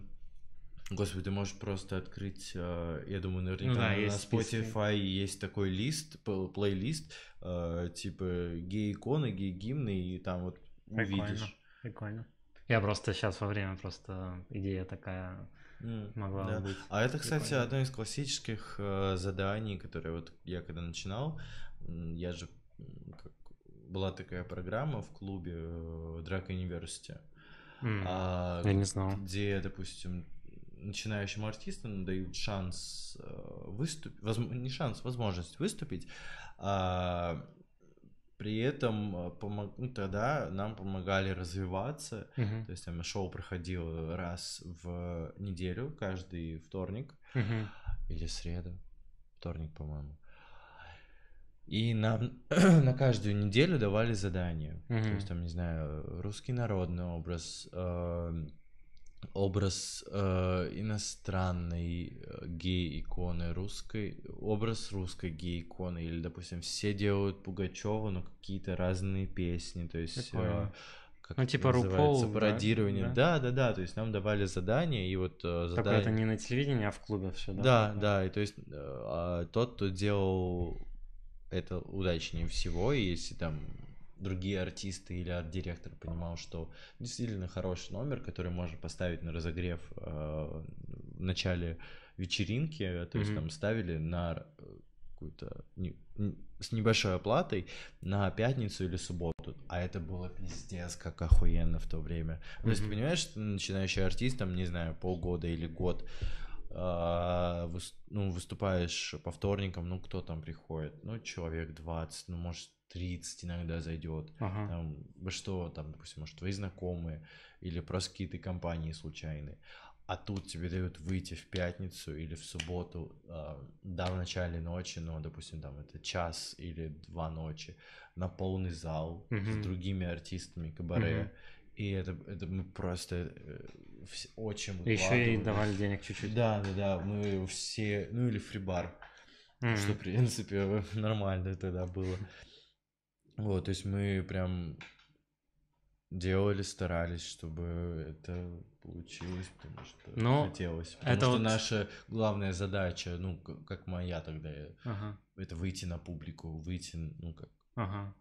Speaker 1: Господи, ты можешь просто открыть, э, я думаю, наверняка ну, да, на, есть Spotify списки. есть такой лист, плейлист, э, типа гей-иконы, гей-гимны, и там вот прикольно, увидишь. Прикольно. Я просто сейчас во время просто идея такая mm, могла да. быть. А это, кстати, прикольно. одно из классических э, заданий, которые вот я когда начинал, я же как, была такая программа в клубе Drag University. Mm, а, я не знал. Где, допустим, начинающим артистам дают шанс э, выступить, воз... не шанс, возможность выступить, а при этом э, помог... ну, тогда нам помогали развиваться, uh-huh. то есть там шоу проходило раз в неделю, каждый вторник uh-huh. или среду, вторник, по-моему. И нам на каждую неделю давали задания. Uh-huh. То есть, там, не знаю, русский народный образ, э, образ э, иностранной э, гей-иконы, русской, образ русской гей-иконы, или, допустим, все делают Пугачева, но какие-то разные песни, то есть... Э, как ну, типа называется, пародирование. Да? да, да, да, то есть нам давали задание, и вот э, задание... это не на телевидении, а в клубе все, да? Да, да, да и то есть э, а тот, кто делал это удачнее всего, и если там другие артисты или арт-директор понимал, что действительно хороший номер, который можно поставить на разогрев э, в начале вечеринки, э, то mm-hmm. есть там ставили на э, какую-то не, с небольшой оплатой на пятницу или субботу. А это было пиздец, как охуенно в то время. Mm-hmm. То есть, понимаешь, ты начинающий артист, там, не знаю, полгода или год, э, ну, выступаешь по вторникам, ну, кто там приходит? Ну, человек 20, ну, может, 30 иногда зайдет. Ага. Там, что, там, допустим, может, твои знакомые или просто какие-то компании случайные. А тут тебе дают выйти в пятницу или в субботу, э, да, в начале ночи, но, допустим, там это час или два ночи, на полный зал угу. с другими артистами кабаре. Угу. И это, это мы просто э, все, очень Еще и давали денег чуть-чуть. Да, да, да. Мы все, ну или фрибар, mm что, в принципе, нормально тогда было. Вот, то есть мы прям делали, старались, чтобы это получилось, потому что Но ну, хотелось. Потому это что вот... наша главная задача, ну, как моя тогда, э, ага. это выйти на публику, выйти, ну, как... Ага.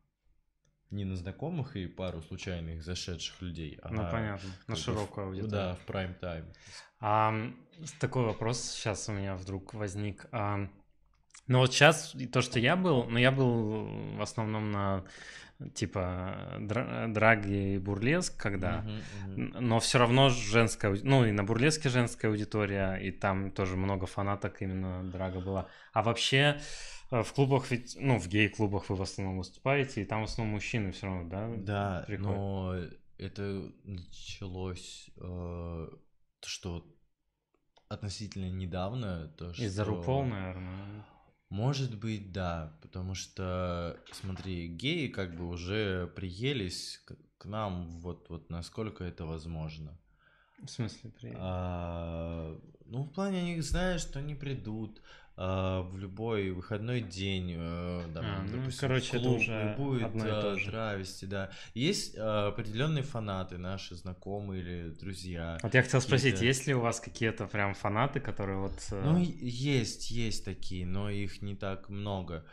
Speaker 1: Не на знакомых и пару случайных зашедших
Speaker 2: людей, а... Ну, понятно, на широкую аудиторию. Да, в прайм-тайм. А, такой вопрос сейчас у меня вдруг возник. А, ну вот сейчас то, что я был, ну я был в основном на типа драги и бурлеск, когда, uh-huh, uh-huh. но все равно женская, ну и на бурлеске женская аудитория, и там тоже много фанаток именно драга было. А вообще э, в клубах ведь, ну в гей-клубах вы в основном выступаете, и там в основном мужчины все равно, да? Да, приходят? но это началось, э, что относительно
Speaker 1: недавно, то что... Из-за Рупол, наверное. Может быть, да, потому что, смотри, геи как бы уже приелись к, к нам вот, вот насколько это возможно. В смысле приелись? А, ну, в плане они знают, что они придут, а, в любой выходной день, э, там, а, ну, допустим, ну, короче, клуб, это уже будет э, одно травести, да. Есть а, определенные фанаты, наши знакомые или друзья. Вот я хотел спросить, есть
Speaker 2: ли у вас какие-то прям фанаты,
Speaker 1: которые вот... Э, ну, есть, есть такие, но их не так много.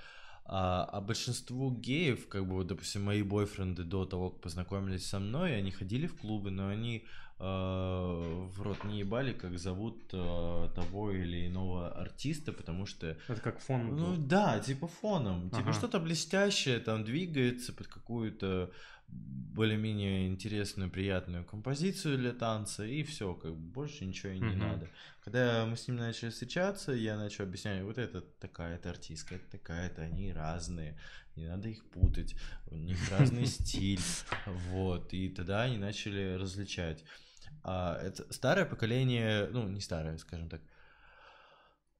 Speaker 1: А, а большинству геев, как бы, вот, допустим, мои бойфренды до того, как познакомились со мной, они ходили в клубы, но они Э, в рот не ебали, как зовут э, того или иного артиста, потому что... Это как фон? Ну да, типа фоном. Типа ага. Типа что-то блестящее там двигается под какую-то более-менее интересную, приятную композицию для танца, и все, как бы больше ничего и не mm-hmm. надо. Когда мы с ним начали встречаться, я начал объяснять, вот это такая-то артистка, это такая-то, они разные, не надо их путать, у них разный стиль, вот, и тогда они начали различать. А это старое поколение, ну, не старое, скажем так,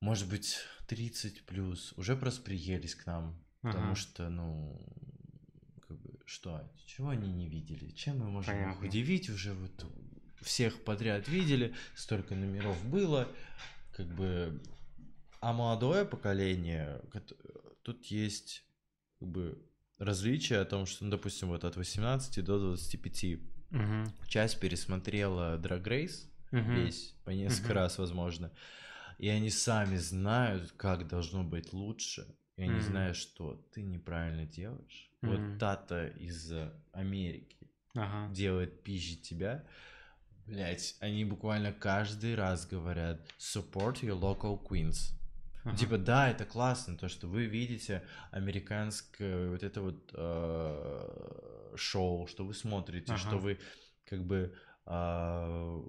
Speaker 1: может быть, 30 плюс, уже просто приелись к нам, ага. потому что, ну, как бы, что, чего они не видели, чем мы можем Понятно. их удивить, уже вот всех подряд видели, столько номеров было, как бы, а молодое поколение, тут есть, как бы, различия о том, что, ну, допустим, вот от 18 до 25 Угу. Часть пересмотрела Drag Race угу. весь, по несколько угу. раз, возможно. И они сами знают, как должно быть лучше. И они угу. знают, что ты неправильно делаешь. Угу. Вот тата из Америки ага. делает пищи тебя. Блять, они буквально каждый раз говорят support your local queens. Ага. Типа, да, это классно, то, что вы видите американское вот это вот э, шоу, что вы смотрите, ага. что вы как бы э,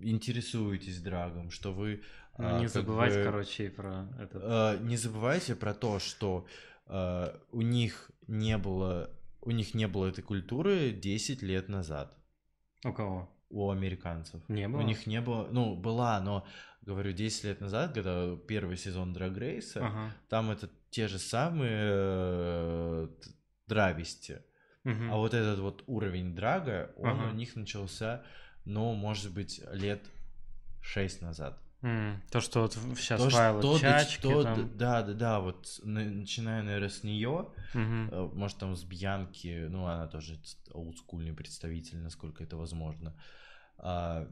Speaker 1: интересуетесь драгом, что вы... э, не забывайте, бы, короче, и про это. Э, не забывайте про то, что э, у них не было... У них не было этой культуры 10 лет назад. У кого? у американцев. Не было? У них не было, ну, была, но, говорю, 10 лет назад, когда первый сезон Драг Рейса, ага. там это те же самые э, дрависти. Угу. А вот этот вот уровень драга, он ага. у них начался, ну, может быть, лет 6 назад.
Speaker 2: то, что вот сейчас то, файлы что, чачки что, там.
Speaker 1: Да, да, да, вот начиная, наверное, с нее, mm э, может, там с Бьянки, ну, она тоже олдскульный представитель,
Speaker 2: насколько это возможно. Uh, а...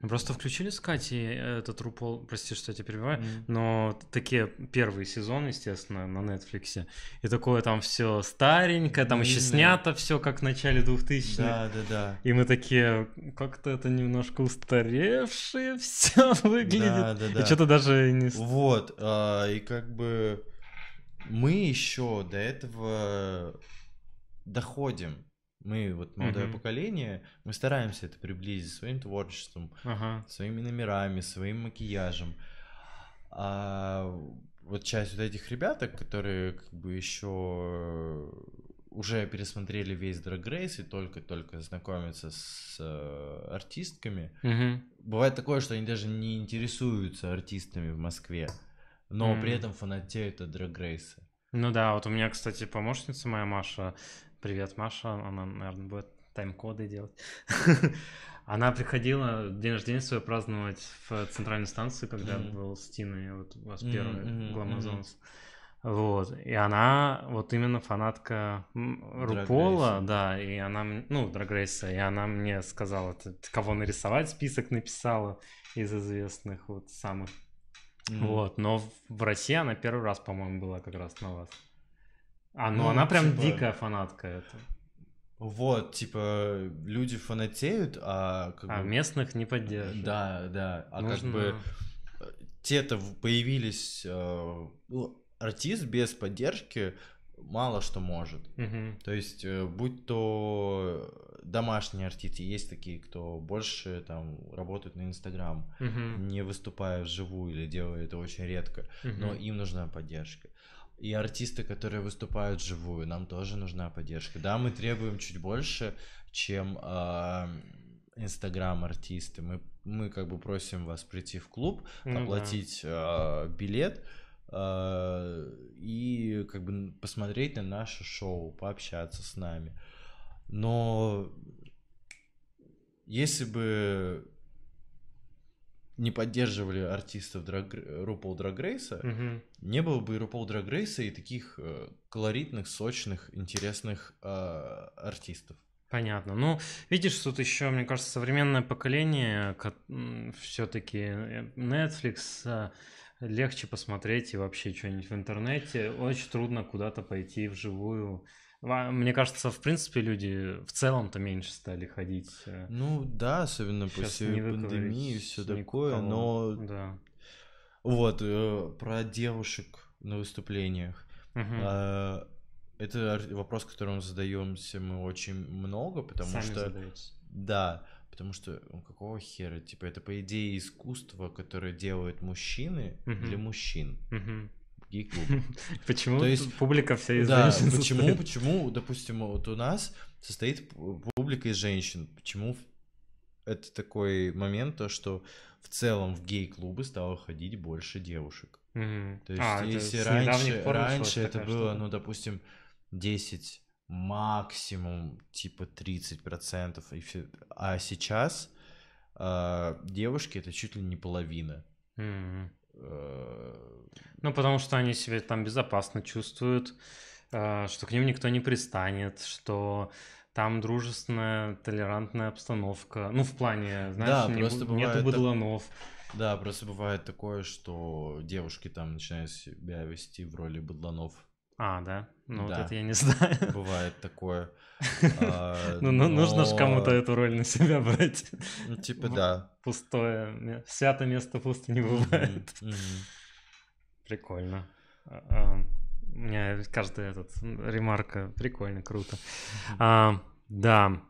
Speaker 2: Просто включили с Катей э, этот Рупол, прости, что я тебя перебиваю, mm-hmm. но такие первые сезоны, естественно, на Netflix. И такое там все старенькое, там mm-hmm. еще снято все, как в начале 2000 Да, да, да. И мы такие, как-то это немножко устаревшее все выглядит. Да, да, да. И что-то даже не... Вот, а, и как бы мы
Speaker 1: еще до этого доходим мы вот молодое uh-huh. поколение, мы стараемся это приблизить своим творчеством, uh-huh. своими номерами, своим макияжем. А вот часть вот этих ребяток, которые как бы еще уже пересмотрели весь Drag Race и только-только знакомятся с э, артистками. Mm-hmm. Бывает такое, что они даже не
Speaker 2: интересуются артистами в Москве, но mm-hmm. при этом
Speaker 1: фанатеют от Drag Race.
Speaker 2: Ну да, вот у меня, кстати, помощница моя Маша, Привет, Маша. Она, наверное, будет тайм-коды делать. Она приходила день рождения свое праздновать в центральной станции, когда mm-hmm. был Стин и вот у вас первый mm-hmm. Гламазонс. Mm-hmm. Вот. И она вот именно фанатка Рупола, да, и она, ну, Драгрейса, и она мне сказала, кого нарисовать, список написала из известных вот самых. Mm-hmm. Вот. Но в России она первый раз, по-моему, была как раз на вас. А, ну, ну она прям типа... дикая фанатка это. Вот, типа,
Speaker 1: люди фанатеют, а... Как а бы... местных не поддерживают. Да, да. А Нужно... как бы э, те-то появились... Э, ну, артист без поддержки мало что может. Угу. То есть, э, будь то домашние артисты, есть такие, кто больше там работают на Инстаграм, угу. не выступая вживую или делают это очень редко, угу. но им нужна поддержка и артисты, которые выступают живую, нам тоже нужна поддержка. Да, мы требуем чуть больше, чем инстаграм-артисты. мы, мы как бы просим вас прийти в клуб, ну, оплатить да. э, билет э, и как бы посмотреть на наше шоу, пообщаться с нами. Но если бы не поддерживали артистов Драг... RuPaul Drag Race, угу. не было бы и RuPaul Drag Race и таких
Speaker 2: э, колоритных, сочных, интересных э, артистов. Понятно. Ну, видишь, тут еще, мне кажется, современное поколение, все-таки э, Netflix а, легче посмотреть и вообще что-нибудь в интернете. Очень трудно куда-то пойти вживую мне кажется, в принципе, люди в целом-то меньше стали ходить. Э, ну да, особенно Сейчас после пандемии и все такое, но...
Speaker 1: Да. Вот, э, про девушек на выступлениях. Угу. это вопрос, которым задаемся мы очень много, потому Сами что... задаются. Да, потому что ну, какого хера? Типа, это, по идее, искусство, которое делают мужчины угу. для мужчин. Угу гей-клуб. Почему То есть, публика вся из да, женщин почему, состоит? почему, допустим, вот у нас состоит публика из женщин? Почему это такой момент, то что в целом в гей-клубы стало ходить больше девушек? Угу. То а, есть а, если раньше, раньше это было, ну, допустим, 10 максимум типа 30 процентов и все а сейчас э, девушки это чуть ли не половина
Speaker 2: mm-hmm. Э, ну, потому что они себя там безопасно чувствуют, э, что к ним никто не пристанет, что там дружественная, толерантная обстановка. Ну, в плане, знаешь, да, не, нету быдланов. Да, просто
Speaker 1: бывает такое, что девушки там начинают себя вести в роли быдланов
Speaker 2: а, да? Ну да. вот это я не знаю. Бывает такое. А, ну, ну нужно же кому-то эту роль на себя брать. Ну Типа да. Пустое. Свято место пусто не бывает. Прикольно. А, а, у меня каждая этот ремарка прикольно, круто. Да.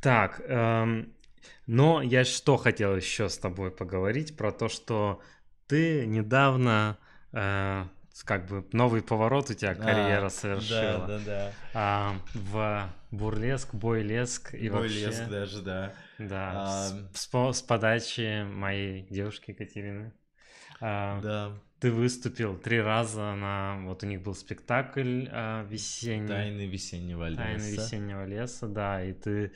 Speaker 2: Так, эм, но я что хотел еще с тобой поговорить про то, что ты недавно э, как бы новый поворот у тебя а, карьера а, совершила. Да, да, да. А, в бурлеск, бойлеск и бойлеск вообще... Бойлеск даже, да. Да, а... с, с, с подачи моей девушки Екатерины. А, да. Ты выступил три раза на... Вот у них был спектакль а, весенний. Тайны весеннего леса. Тайны весеннего леса, да. И ты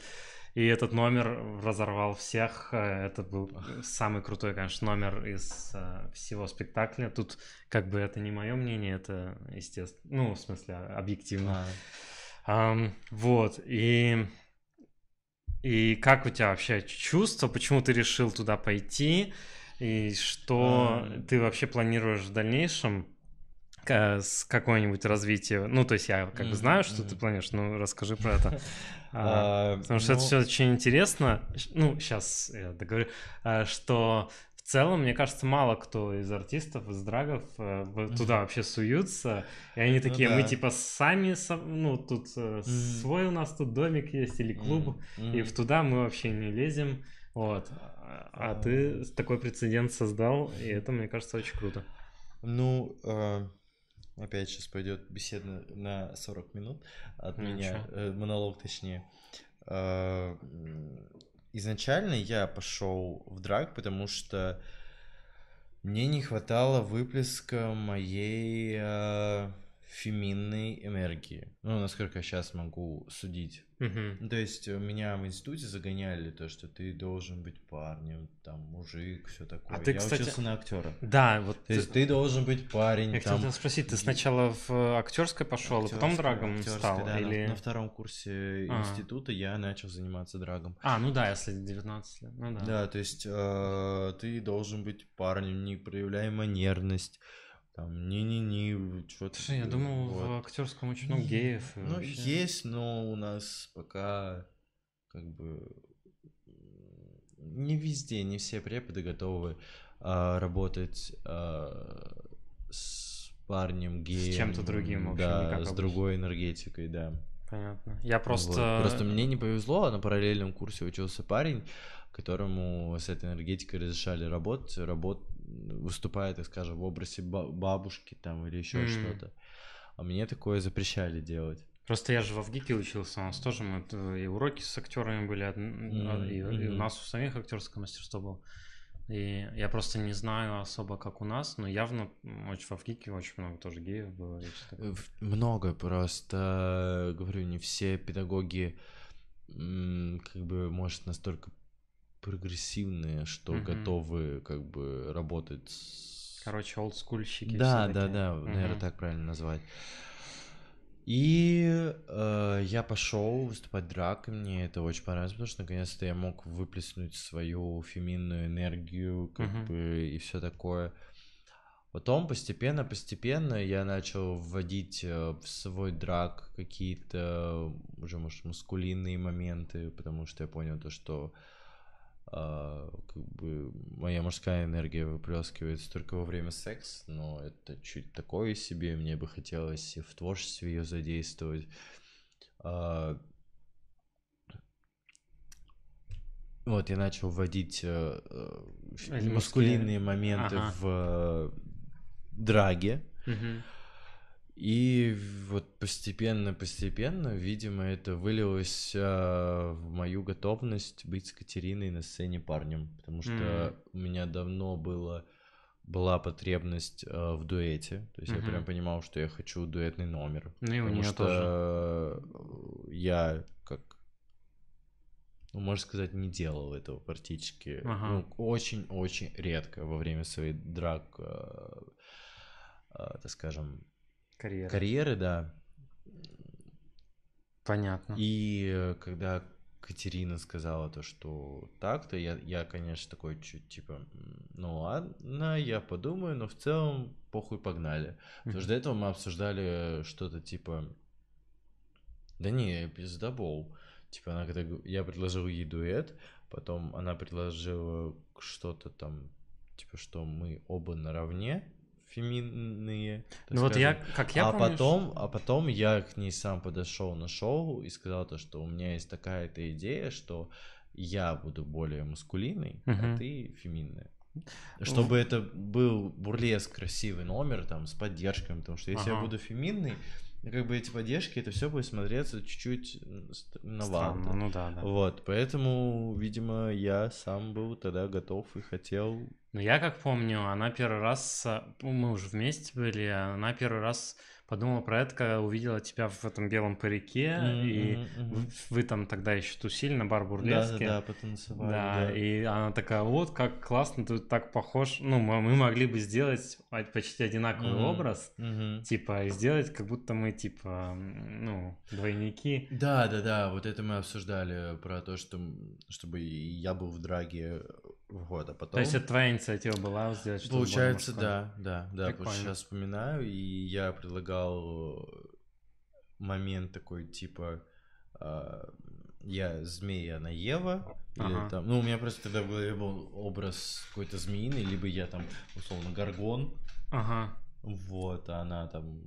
Speaker 2: и этот номер разорвал всех. Э, это был самый крутой, конечно, номер из э, всего спектакля. Тут как бы это не мое мнение, это естественно, ну, в смысле, а, объективно. А. Um, вот, и... И как у тебя вообще чувство, почему ты решил туда пойти, и что а... ты вообще планируешь в дальнейшем? Э, с какое-нибудь развитие. Ну, то есть я как бы знаю, что ты планируешь, ну расскажи про это. А, а, потому что ну это все очень интересно. Ну, сейчас я договорю, а, что в целом, мне кажется, мало кто из артистов, из драгов э, туда вообще суются. И они ну такие, мы типа сами, ну, тут э, свой у нас тут домик есть или клуб, и в туда мы вообще не лезем. Вот. А ты такой прецедент создал, и это, мне кажется, очень круто. Ну, Опять сейчас пойдет
Speaker 1: беседа на 40 минут от Ничего. меня, э, монолог точнее. Э, изначально я пошел в драк, потому что мне не хватало выплеска моей э, феминной энергии. Ну, насколько я сейчас могу судить uh то есть э, меня в институте загоняли то, что ты должен быть парнем, там мужик, все а такое. А ты, я кстати... учился на
Speaker 2: актера. Да, вот. То ты... есть ты должен быть парень. Я там... хотел спросить, ты сначала в э, актерской пошел, а потом драгом стал? Да, или... на, на втором курсе а. института
Speaker 1: я начал заниматься драгом.
Speaker 2: А, ну да, если 19 лет. Ну да. Да,
Speaker 1: то есть э, ты должен быть парнем, не проявляй манерность там не-не-не, что-то. Слушай, я думал, в актерском очень много геев. Э, ну, вообще. есть, но у нас пока как бы не везде, не все преподы готовы а, работать а, с парнем геем. С чем-то другим, в общем, да, никак с обычно. другой энергетикой, да.
Speaker 2: Понятно. Я просто... Вот. Просто
Speaker 1: мне не повезло, на параллельном курсе учился парень, которому с этой энергетикой разрешали работать, работ выступая, так скажем, в образе бабушки там или еще mm. что-то. А мне такое запрещали делать.
Speaker 2: Просто я же в Авгике учился, у нас тоже мы, и уроки с актерами были, mm-hmm. и, и у нас у самих актерское мастерство было. И я просто не знаю особо, как у нас, но явно очень в Авгике очень много тоже геев было.
Speaker 1: Много просто, говорю, не все педагоги как бы, может, настолько прогрессивные, что угу. готовы как бы работать с...
Speaker 2: Короче, олдскульщики. Да, да, да, угу. наверное, так
Speaker 1: правильно назвать. И э, я пошел выступать драк, и мне это очень понравилось, потому что наконец-то я мог выплеснуть свою феминную энергию, как uh-huh. бы и все такое. Потом постепенно, постепенно я начал вводить э, в свой драк какие-то уже, может, мускулинные моменты, потому что я понял то, что а, как бы моя мужская энергия выплескивается только во время секса, но это чуть такое себе, мне бы хотелось и в творчестве ее задействовать. А, вот, я начал вводить э, э, маскулинные моменты ага. в э, драге. Угу. И вот постепенно-постепенно, видимо, это вылилось э, в мою готовность быть с Катериной на сцене парнем, потому что mm. у меня давно было, была потребность э, в дуэте, то есть mm-hmm. я прям понимал, что я хочу дуэтный номер, ну, и у потому что тоже. Э, я как ну, можно сказать, не делал этого практически. Ага. Ну, очень-очень редко во время своей драк, э, э, так скажем, Карьеры. Карьеры, да. Понятно. И э, когда Катерина сказала то, что так-то, я, я, конечно, такой чуть типа, ну ладно, я подумаю, но в целом похуй погнали. Потому что до этого мы обсуждали что-то типа, да не, пиздобол. Типа она когда я предложил ей дуэт, потом она предложила что-то там, типа что мы оба наравне, феминные. Ну вот я, как я а помню, потом, а потом я к ней сам подошел на шоу и сказал то, что у меня есть такая-то идея, что я буду более мускулиной, угу. а ты феминная. Чтобы это был бурлеск, красивый номер, там, с поддержками, потому что если ага. я буду феминный, как бы эти поддержки, это все будет смотреться чуть-чуть новато. Странно, ну да, да. Вот, поэтому, видимо, я сам был тогда готов и хотел
Speaker 2: но я как помню, она первый раз, э, ну, мы уже вместе были, она первый раз подумала про это, когда увидела тебя в этом белом парике, mm-hmm, и mm-hmm. Вы, вы там тогда еще тусили на бар Бурлеске. Да, да, да, потанцевали. Да, да, и она такая, вот, как классно, ты так похож. Ну, мы, мы могли бы сделать почти одинаковый mm-hmm. образ, mm-hmm. типа, и сделать, как будто мы, типа, ну, двойники. Да, да,
Speaker 1: да, вот это мы обсуждали про то, что чтобы я был в драге вот, а потом... То есть это
Speaker 2: твоя инициатива была сделать что-то Получается, да, да, да. вот Потому сейчас
Speaker 1: вспоминаю, и я предлагал э, момент такой, типа, э, я змея на Ева, ага. там, ну, у меня просто тогда в голове был образ какой-то змеиный, либо я там, условно, Гаргон, ага. вот, а она там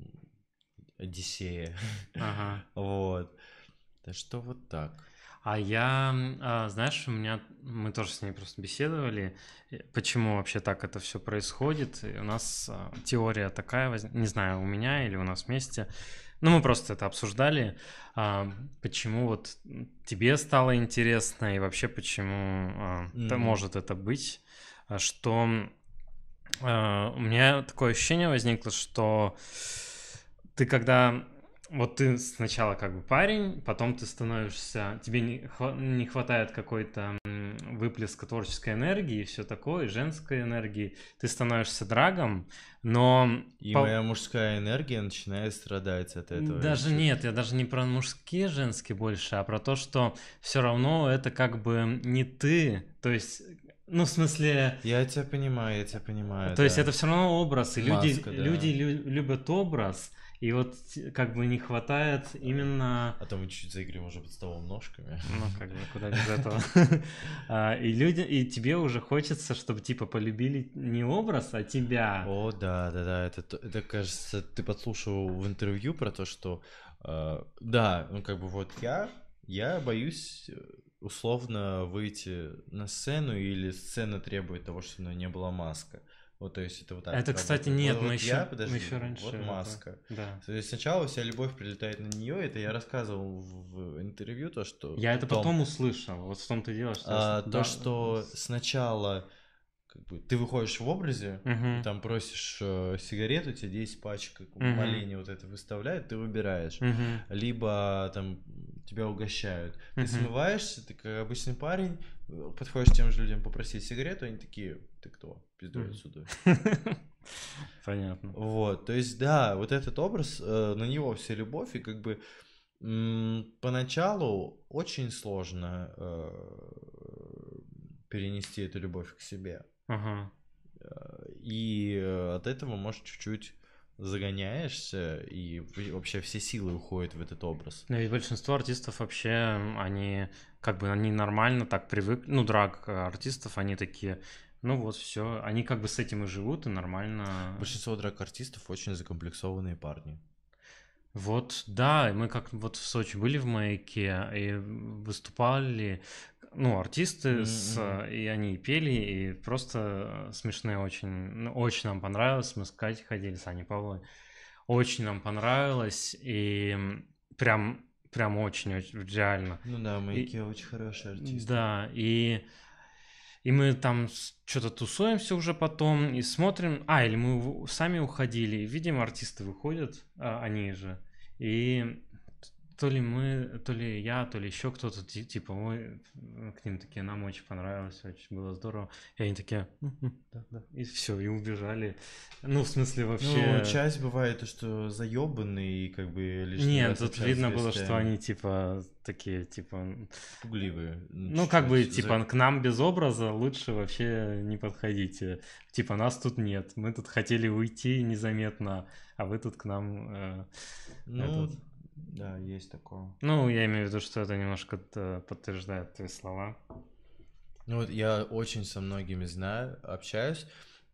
Speaker 2: Одиссея, ага. вот. Да что вот так. А я, а, знаешь, у меня, мы тоже с ней просто беседовали, э, почему вообще так это все происходит. И у нас а, теория такая, не знаю, у меня или у нас вместе, ну, мы просто это обсуждали, а, почему вот тебе стало интересно и вообще почему mm-hmm. может это быть, что у меня такое ощущение возникло, что ты когда вот ты сначала как бы парень, потом ты становишься, тебе не, не хватает какой-то выплеска творческой энергии и все такое, женской энергии, ты становишься драгом, но... И по... моя мужская энергия начинает страдать от этого. Даже еще. нет, я даже не про мужские, женские больше, а про то, что все равно это как бы не ты, то есть ну, в смысле... Я тебя понимаю, я тебя понимаю. То да. есть это все равно образ, и Маска, люди, да. люди лю- любят образ, и вот как бы не хватает именно... А то мы чуть-чуть заиграем уже под столом ножками. Ну, как бы, куда без этого. А, и люди, и тебе уже хочется, чтобы, типа, полюбили не образ, а тебя. О, да, да, да, это, это кажется, ты подслушал в интервью про
Speaker 1: то, что... Э, да, ну, как бы вот я, я боюсь э, условно выйти на сцену или сцена требует того, чтобы у нее не была маска. Вот, то есть это вот так. Это, работает. кстати, нет, вот, мы, вот еще, я, подожди, мы еще раньше. Вот маска. Это, да. То есть сначала вся любовь прилетает на нее, это я рассказывал в, интервью то, что. Я это потом услышал. Вот в том ты дело, что. А, да, то, что сначала как бы, ты выходишь в образе, uh там просишь э, сигарету, тебе 10 пачек как, uh вот это выставляют, ты выбираешь. uh Либо там тебя угощают. Ты смываешься, ты как обычный парень, э, подходишь к тем же людям попросить сигарету, они такие, ты кто? Пиздуй отсюда. Понятно. Вот, то есть, да, вот этот образ, э, на него вся любовь, и как бы поначалу очень сложно э, перенести эту любовь к себе. Ага. И от этого может чуть-чуть загоняешься, и вообще все силы уходят в этот образ.
Speaker 2: Ну, ведь большинство артистов вообще, они как бы они нормально так привыкли, ну, драк артистов, они такие, ну вот все, они как бы с этим и живут, и нормально. Большинство драк артистов очень закомплексованные парни. Вот, да, мы как вот в Сочи были в маяке и выступали, ну, артисты, mm-hmm. с, э, и они пели, и просто э, смешные очень. Ну, очень нам понравилось, мы с Катей ходили, с Аней Павловой. Очень нам понравилось, и прям, прям очень-очень, реально. Ну да, Майки и, очень хорошие артисты. Да, и... И мы там что-то тусуемся уже потом и смотрим. А, или мы сами уходили. Видим, артисты выходят, а, они же. И то ли мы, то ли я, то ли еще кто-то, типа, мы ну, к ним такие, нам очень понравилось, очень было здорово. И они такие, да, да. И все, и убежали. Ну, в смысле, вообще. Ну, часть бывает, что заебанные, и как бы лишний Нет, тут видно было, что они типа такие, типа. Пугливые. Ну, ну как бы, типа, к нам без образа лучше вообще не подходите. Типа, нас тут нет. Мы тут хотели уйти незаметно, а вы тут к нам. Э,
Speaker 1: ну, этот... Да, есть такое.
Speaker 2: Ну, я имею в виду, что это немножко э, подтверждает твои слова. Ну вот я очень со многими знаю, общаюсь,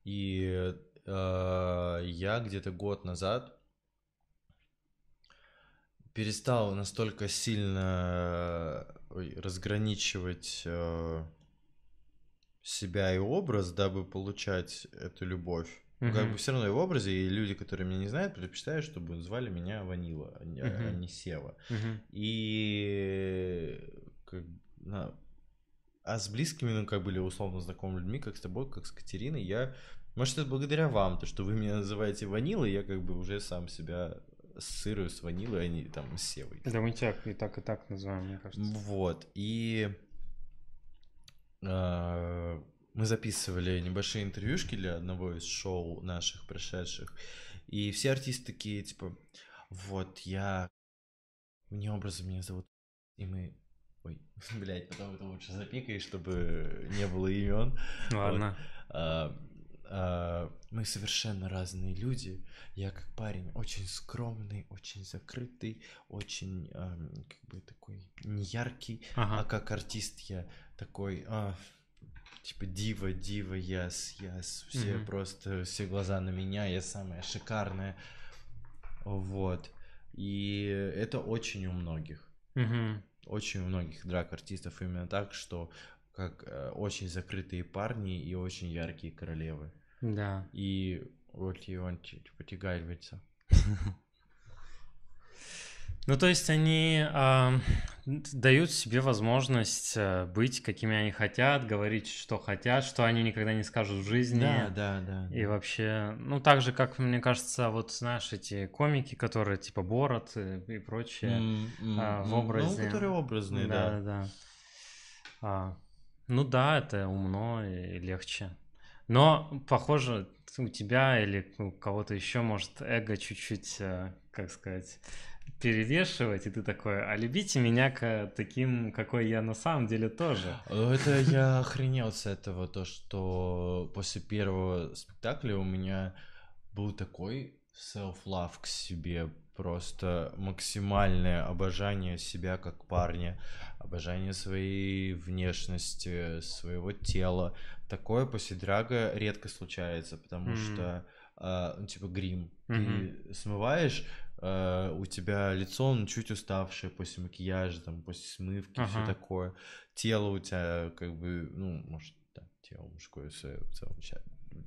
Speaker 1: и э, я где-то год назад перестал настолько сильно разграничивать э, себя и образ, дабы получать эту любовь mm Как бы все равно и в образе, и люди, которые меня не знают, предпочитают, чтобы звали меня Ванила, mm-hmm. а не а Сева. Mm-hmm. И как, на... а с близкими, ну, как были условно знакомыми людьми, как с тобой, как с Катериной, я. Может, это благодаря вам, то, что вы меня называете Ванилой, я как бы уже сам себя сырую с ванилой, а не там с севой.
Speaker 2: Да мы тебя и так, и так называем, мне кажется.
Speaker 1: Вот, и... Э, мы записывали небольшие интервьюшки для одного из шоу наших прошедших. И все артисты такие, типа, вот я... Мне образом меня зовут... И мы... Ой, блядь, потом это лучше запикай, чтобы не было имен. Ладно. А, а, мы совершенно разные люди. Я как парень очень скромный, очень закрытый, очень как бы такой неяркий. Ага. А как артист я такой... А, типа дива, дива, яс яс все mm-hmm. просто, все глаза на меня, я самая шикарная, вот. И это очень у многих, mm-hmm. очень у многих драк артистов именно так, что как э, очень закрытые парни и очень яркие королевы. Да.
Speaker 2: И вот и он типа тягальвится. Ну, то есть они э, дают себе возможность э, быть, какими они хотят, говорить, что хотят, что они никогда не скажут в жизни. Да, да, да. И вообще, ну, так же, как, мне кажется, вот, знаешь, эти комики, которые, типа, Борот и, и прочее mm, mm, э, в ну, образе. Ну, которые образные, да. Да, да, да. ну да, это умно и легче. Но, похоже, у тебя или у кого-то еще, может, эго чуть-чуть, э, как сказать перевешивать, и ты такой, а любите меня к таким, какой я на самом деле тоже. Э, это
Speaker 1: я охренел с этого, то, что после первого спектакля у меня был такой self-love к себе, просто максимальное обожание себя как парня, обожание своей внешности, своего тела. Такое после драга редко случается, потому mm-hmm. что Uh, типа грим. Mm-hmm. Ты смываешь, Э, у тебя лицо, он чуть уставшее после макияжа, там, после смывки, ага. все такое. Тело у тебя, как бы, ну, может, да, тело мужское все, в целом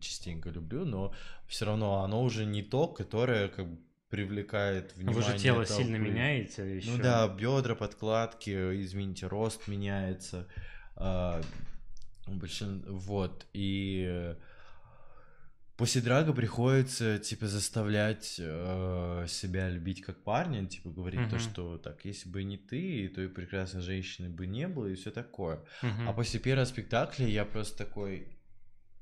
Speaker 1: частенько люблю, но все равно оно уже не то, которое как бы привлекает внимание. Вы же тело толпы. сильно меняете еще. Ну да, бедра, подкладки, извините, рост меняется. А, большин... Вот, и после драга приходится, типа, заставлять э, себя любить как парня, типа, говорить uh-huh. то, что так, если бы не ты, то и прекрасной женщины бы не было, и все такое. Uh-huh. А после первого спектакля я просто такой,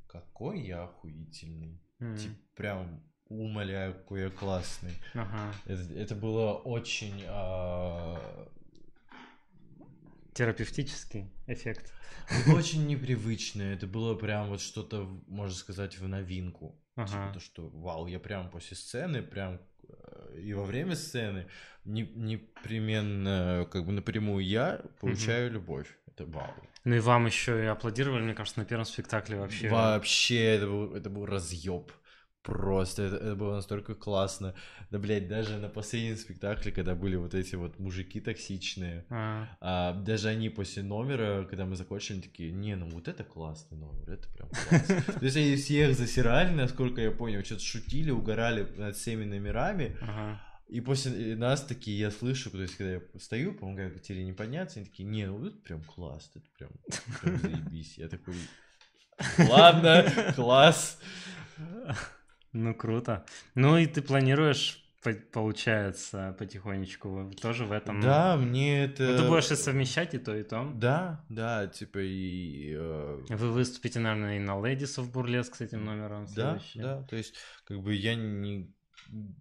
Speaker 1: какой я охуительный. Uh-huh. Типа, прям умоляю, какой я классный. Uh-huh. Это, это было очень... Э, терапевтический эффект. Ну, очень непривычно. Это было прям вот что-то, можно сказать, в новинку. Ага. Типа то, что вау, я прям после сцены, прям э, и во время сцены
Speaker 2: не, непременно, как бы напрямую я получаю
Speaker 1: угу. любовь. Это вау.
Speaker 2: Ну и вам еще и аплодировали, мне кажется, на первом спектакле вообще. Вообще,
Speaker 1: это был, это был разъеб просто, это, это было настолько классно. Да, блядь, даже на последнем спектакле, когда были вот эти вот мужики токсичные, а. а даже они после номера, когда мы закончили, такие, не, ну вот это классный номер, это прям классно. То есть они всех засирали, насколько я понял, что-то шутили, угорали над всеми номерами. И после нас такие, я слышу, то есть, когда я стою, помогаю Катерине подняться, они такие, не, ну это прям класс, это прям заебись. Я такой, ладно, класс.
Speaker 2: Ну, круто. Ну, и ты планируешь получается потихонечку тоже в этом. Да, мне это. Ну, ты будешь и совмещать и то и то. Да, да, типа и. Э... Вы выступите, наверное, и на Ladies of Burlesque с этим номером. Да, да.
Speaker 1: То есть, как бы я не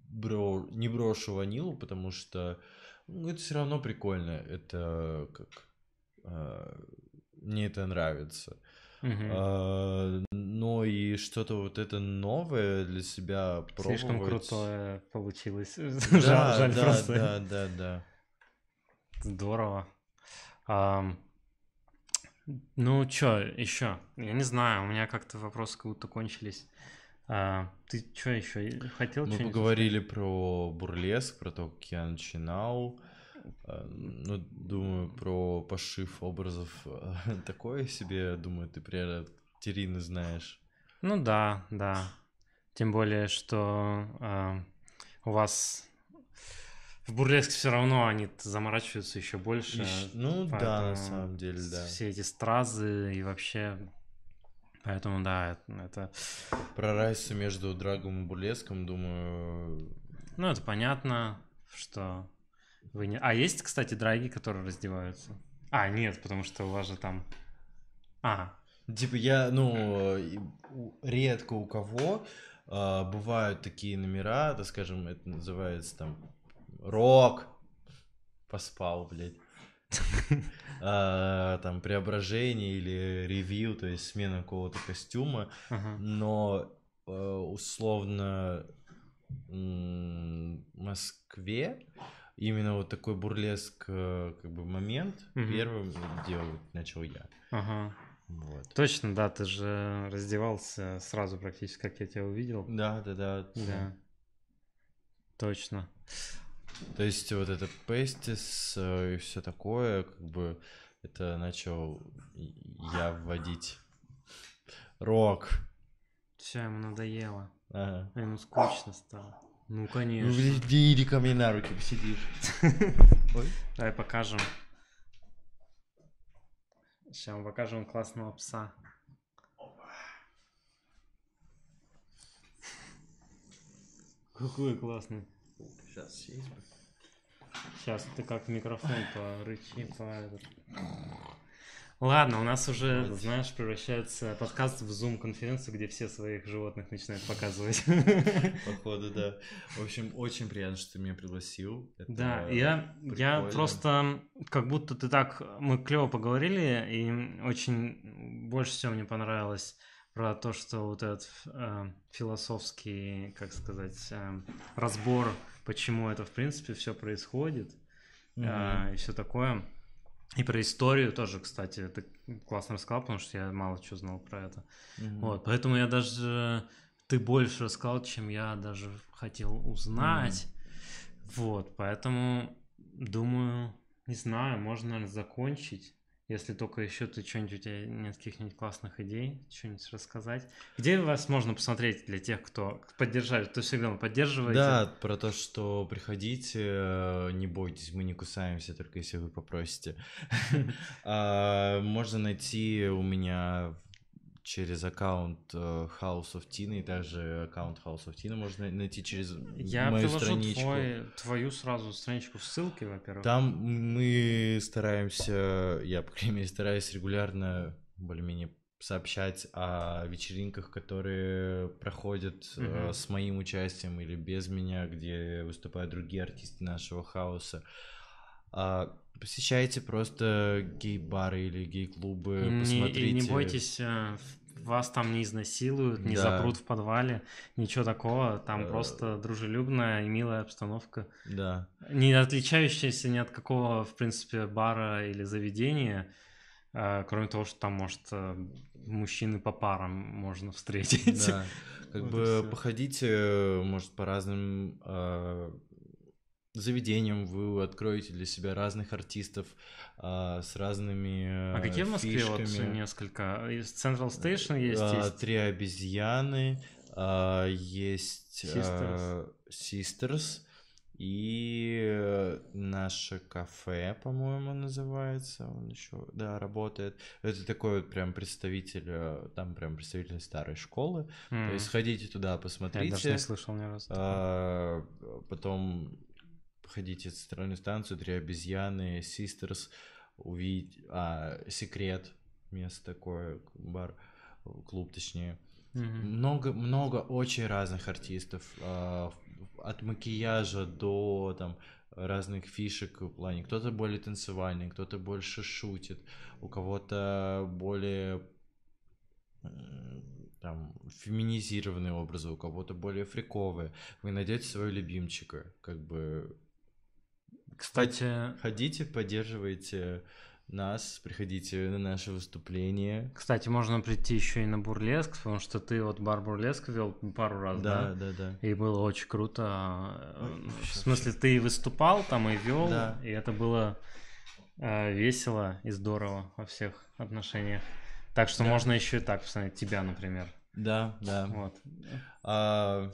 Speaker 1: бро... не брошу ванилу, потому что ну, это все равно прикольно. Это как э... мне это нравится. А, но и что-то вот это новое для себя пробовать. Слишком крутое получилось. Да, жаль, жаль да, просто. Да,
Speaker 2: да, да. Здорово. Um, ну, чё еще? Я не знаю, у меня как-то вопросы как будто кончились. А, ты что еще хотел? Мы поговорили
Speaker 1: сказать? про бурлеск, про то, как я начинал. А, ну, думаю, про пошив образов э, такое себе, думаю, ты, примерно Терины знаешь.
Speaker 2: Ну да, да. Тем более, что э, у вас в бурлеске все равно они заморачиваются еще больше. Ищ... Ну да, на самом деле, да. Все эти стразы и вообще. Поэтому да, это. Про разницу между драгом и бурлеском, думаю. Ну, это понятно, что вы не... А есть, кстати, драги, которые раздеваются? А, нет, потому что у вас же там... А.
Speaker 1: Типа я, ну, редко у кого а, бывают такие номера, так скажем, это называется там рок, поспал, блядь. а, там преображение или ревью, то есть смена какого-то костюма, ага. но э, условно в Москве именно вот такой бурлеск э, как бы момент угу. первым делал начал я.
Speaker 2: Ага. Вот. Точно, да, ты же раздевался сразу практически, как я тебя увидел. Да, да, да. Да. Точно. То
Speaker 1: есть вот это пестис э, и все такое, как бы это начал я вводить. Рок.
Speaker 2: Все, ему надоело. Ага. А ему скучно стало. Ну, ну, конечно. Ну,
Speaker 1: иди ко мне на руки, посидишь.
Speaker 2: Давай покажем. Сейчас мы покажем классного пса. Какой классный. Сейчас сесть бы. Сейчас ты как микрофон порычи, по этот. Ладно, у нас уже, Давайте. знаешь, превращается подкаст в Zoom конференцию где все своих животных начинают показывать. Походу, да. В общем, очень приятно, что ты меня пригласил. Это
Speaker 1: да, я, я
Speaker 2: просто, как будто ты так, мы клево поговорили, и очень больше всего мне понравилось про то, что вот этот э, философский, как сказать, э, разбор, почему это в принципе все происходит mm-hmm. э, и все такое. И про историю тоже, кстати, ты классно рассказал, потому что я мало чего знал про это. Mm-hmm. Вот, поэтому я даже... Ты больше рассказал, чем я даже хотел узнать. Mm-hmm. Вот, поэтому, думаю, не знаю, можно, наверное, закончить. Если только еще ты что-нибудь, у тебя нет каких-нибудь классных идей, что-нибудь рассказать. Где вас можно посмотреть для тех, кто поддержает? Ты всегда поддерживаете. Да, про то, что приходите, э,
Speaker 1: не бойтесь, мы не кусаемся, только если вы попросите. А, можно найти у меня через аккаунт э, House of Tina, и также аккаунт House of Tina можно найти через Я мою страничку. Я приложу
Speaker 2: твою сразу страничку в ссылке, во-первых. Там
Speaker 1: мы стараемся, я, по крайней мере, стараюсь регулярно более-менее сообщать о вечеринках, которые проходят угу. э, с моим участием или без меня, где выступают другие артисты нашего хаоса а, посещайте просто гей-бары или гей-клубы, не, посмотрите. И не бойтесь,
Speaker 2: э, вас там не изнасилуют, не да. запрут в подвале, ничего такого, там э... просто дружелюбная и милая обстановка. Да. Не отличающаяся ни от какого, в принципе, бара или заведения, э, кроме того, что там, может, э, мужчины по парам можно встретить. Да. Как вот бы
Speaker 1: походите, может, по разным а, заведением вы откроете для себя разных артистов а, с разными э, А какие в Москве фишками. вот несколько? Из Central Station есть? А, есть? Три обезьяны, а, есть э, Sisters. А, Sisters и э, наше кафе, по-моему, называется, он еще, да, работает. Это такой вот прям представитель, там прям представитель старой школы. Mm. То есть ходите туда, посмотрите. Я даже не слышал ни разу. А, потом Походите в центральную станцию, три обезьяны, систерс увидеть... А, Секрет, место такое, бар, клуб точнее. Mm-hmm. Много, много очень разных артистов, а, от макияжа до там разных фишек в плане. Кто-то более танцевальный, кто-то больше шутит, у кого-то более там феминизированные образы, у кого-то более фриковые. Вы найдете своего любимчика, как бы кстати... Ходите, поддерживайте нас, приходите на наше
Speaker 2: выступление. Кстати, можно прийти еще и на бурлеск, потому что ты вот бар бурлеск вел пару раз, да? Да, да, да. И было очень круто. А, Ой, в смысле, ты и выступал там, и вел, да. и это было э, весело и здорово во всех отношениях. Так что да. можно еще и так посмотреть тебя, например. Да, да. Вот. А,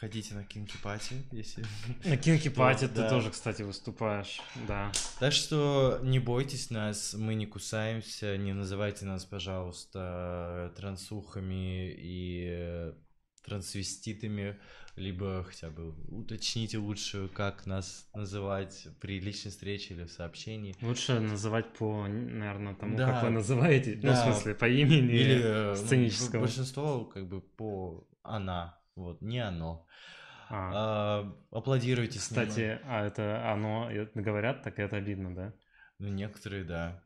Speaker 2: Приходите на кинки-пати, если... На кинки-пати ты тоже,
Speaker 1: кстати, выступаешь, да. Так что не бойтесь нас, мы не кусаемся, не называйте нас, пожалуйста, трансухами и э, трансвеститами, либо хотя бы уточните лучше, как нас называть при личной встрече или в сообщении.
Speaker 2: Лучше называть по, наверное, тому, да, как вы называете, да. ну, в смысле, по имени или э, сценическому.
Speaker 1: Большинство как бы по она, вот, не оно. А. А, аплодируйте Кстати, а это оно, говорят, так это обидно, да? Ну, некоторые, да.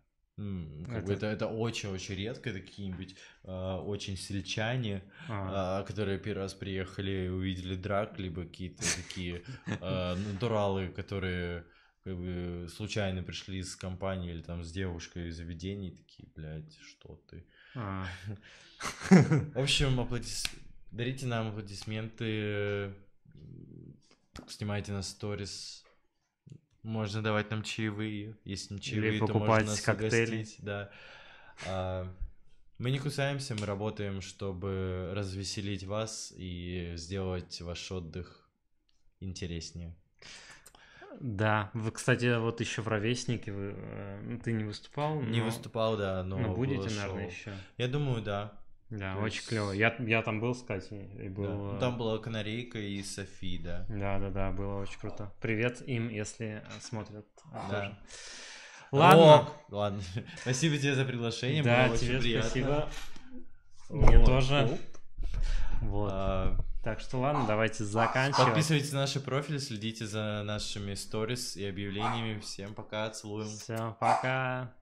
Speaker 1: Как это... это это очень-очень редко, это какие-нибудь э, очень сельчане, а. э, которые первый раз приехали и увидели драк, либо какие-то такие э, натуралы, которые как бы случайно пришли с компанией или там с девушкой из заведений, такие, блядь, что ты. А. В общем, аплодисменты. Дарите нам аплодисменты, снимайте на сторис. Можно давать нам чаевые. Если не чаевые, Или то можно нас коктейли. Угостить, да. А, мы не кусаемся, мы работаем, чтобы развеселить вас и сделать ваш отдых интереснее.
Speaker 2: Да, вы, кстати, вот еще в ровеснике вы, э, ты не выступал. Но... Не выступал, да, но. Но будете, наверное, еще.
Speaker 1: Я думаю, да. Да, То очень есть...
Speaker 2: клево. Я, я там был, кстати, и был... Да. Э, там
Speaker 1: была Канарейка и Софи, да.
Speaker 2: Да-да-да, было очень круто. Привет им, если э, смотрят. Да. Ладно. О, ладно. Спасибо тебе за приглашение.
Speaker 1: Да, было тебе очень приятно. спасибо.
Speaker 2: Мне вот. тоже. Вот. А... Так что ладно, давайте заканчивать. Подписывайтесь
Speaker 1: на наши профили, следите за нашими сторис и объявлениями. Всем пока, целуем. Всем пока.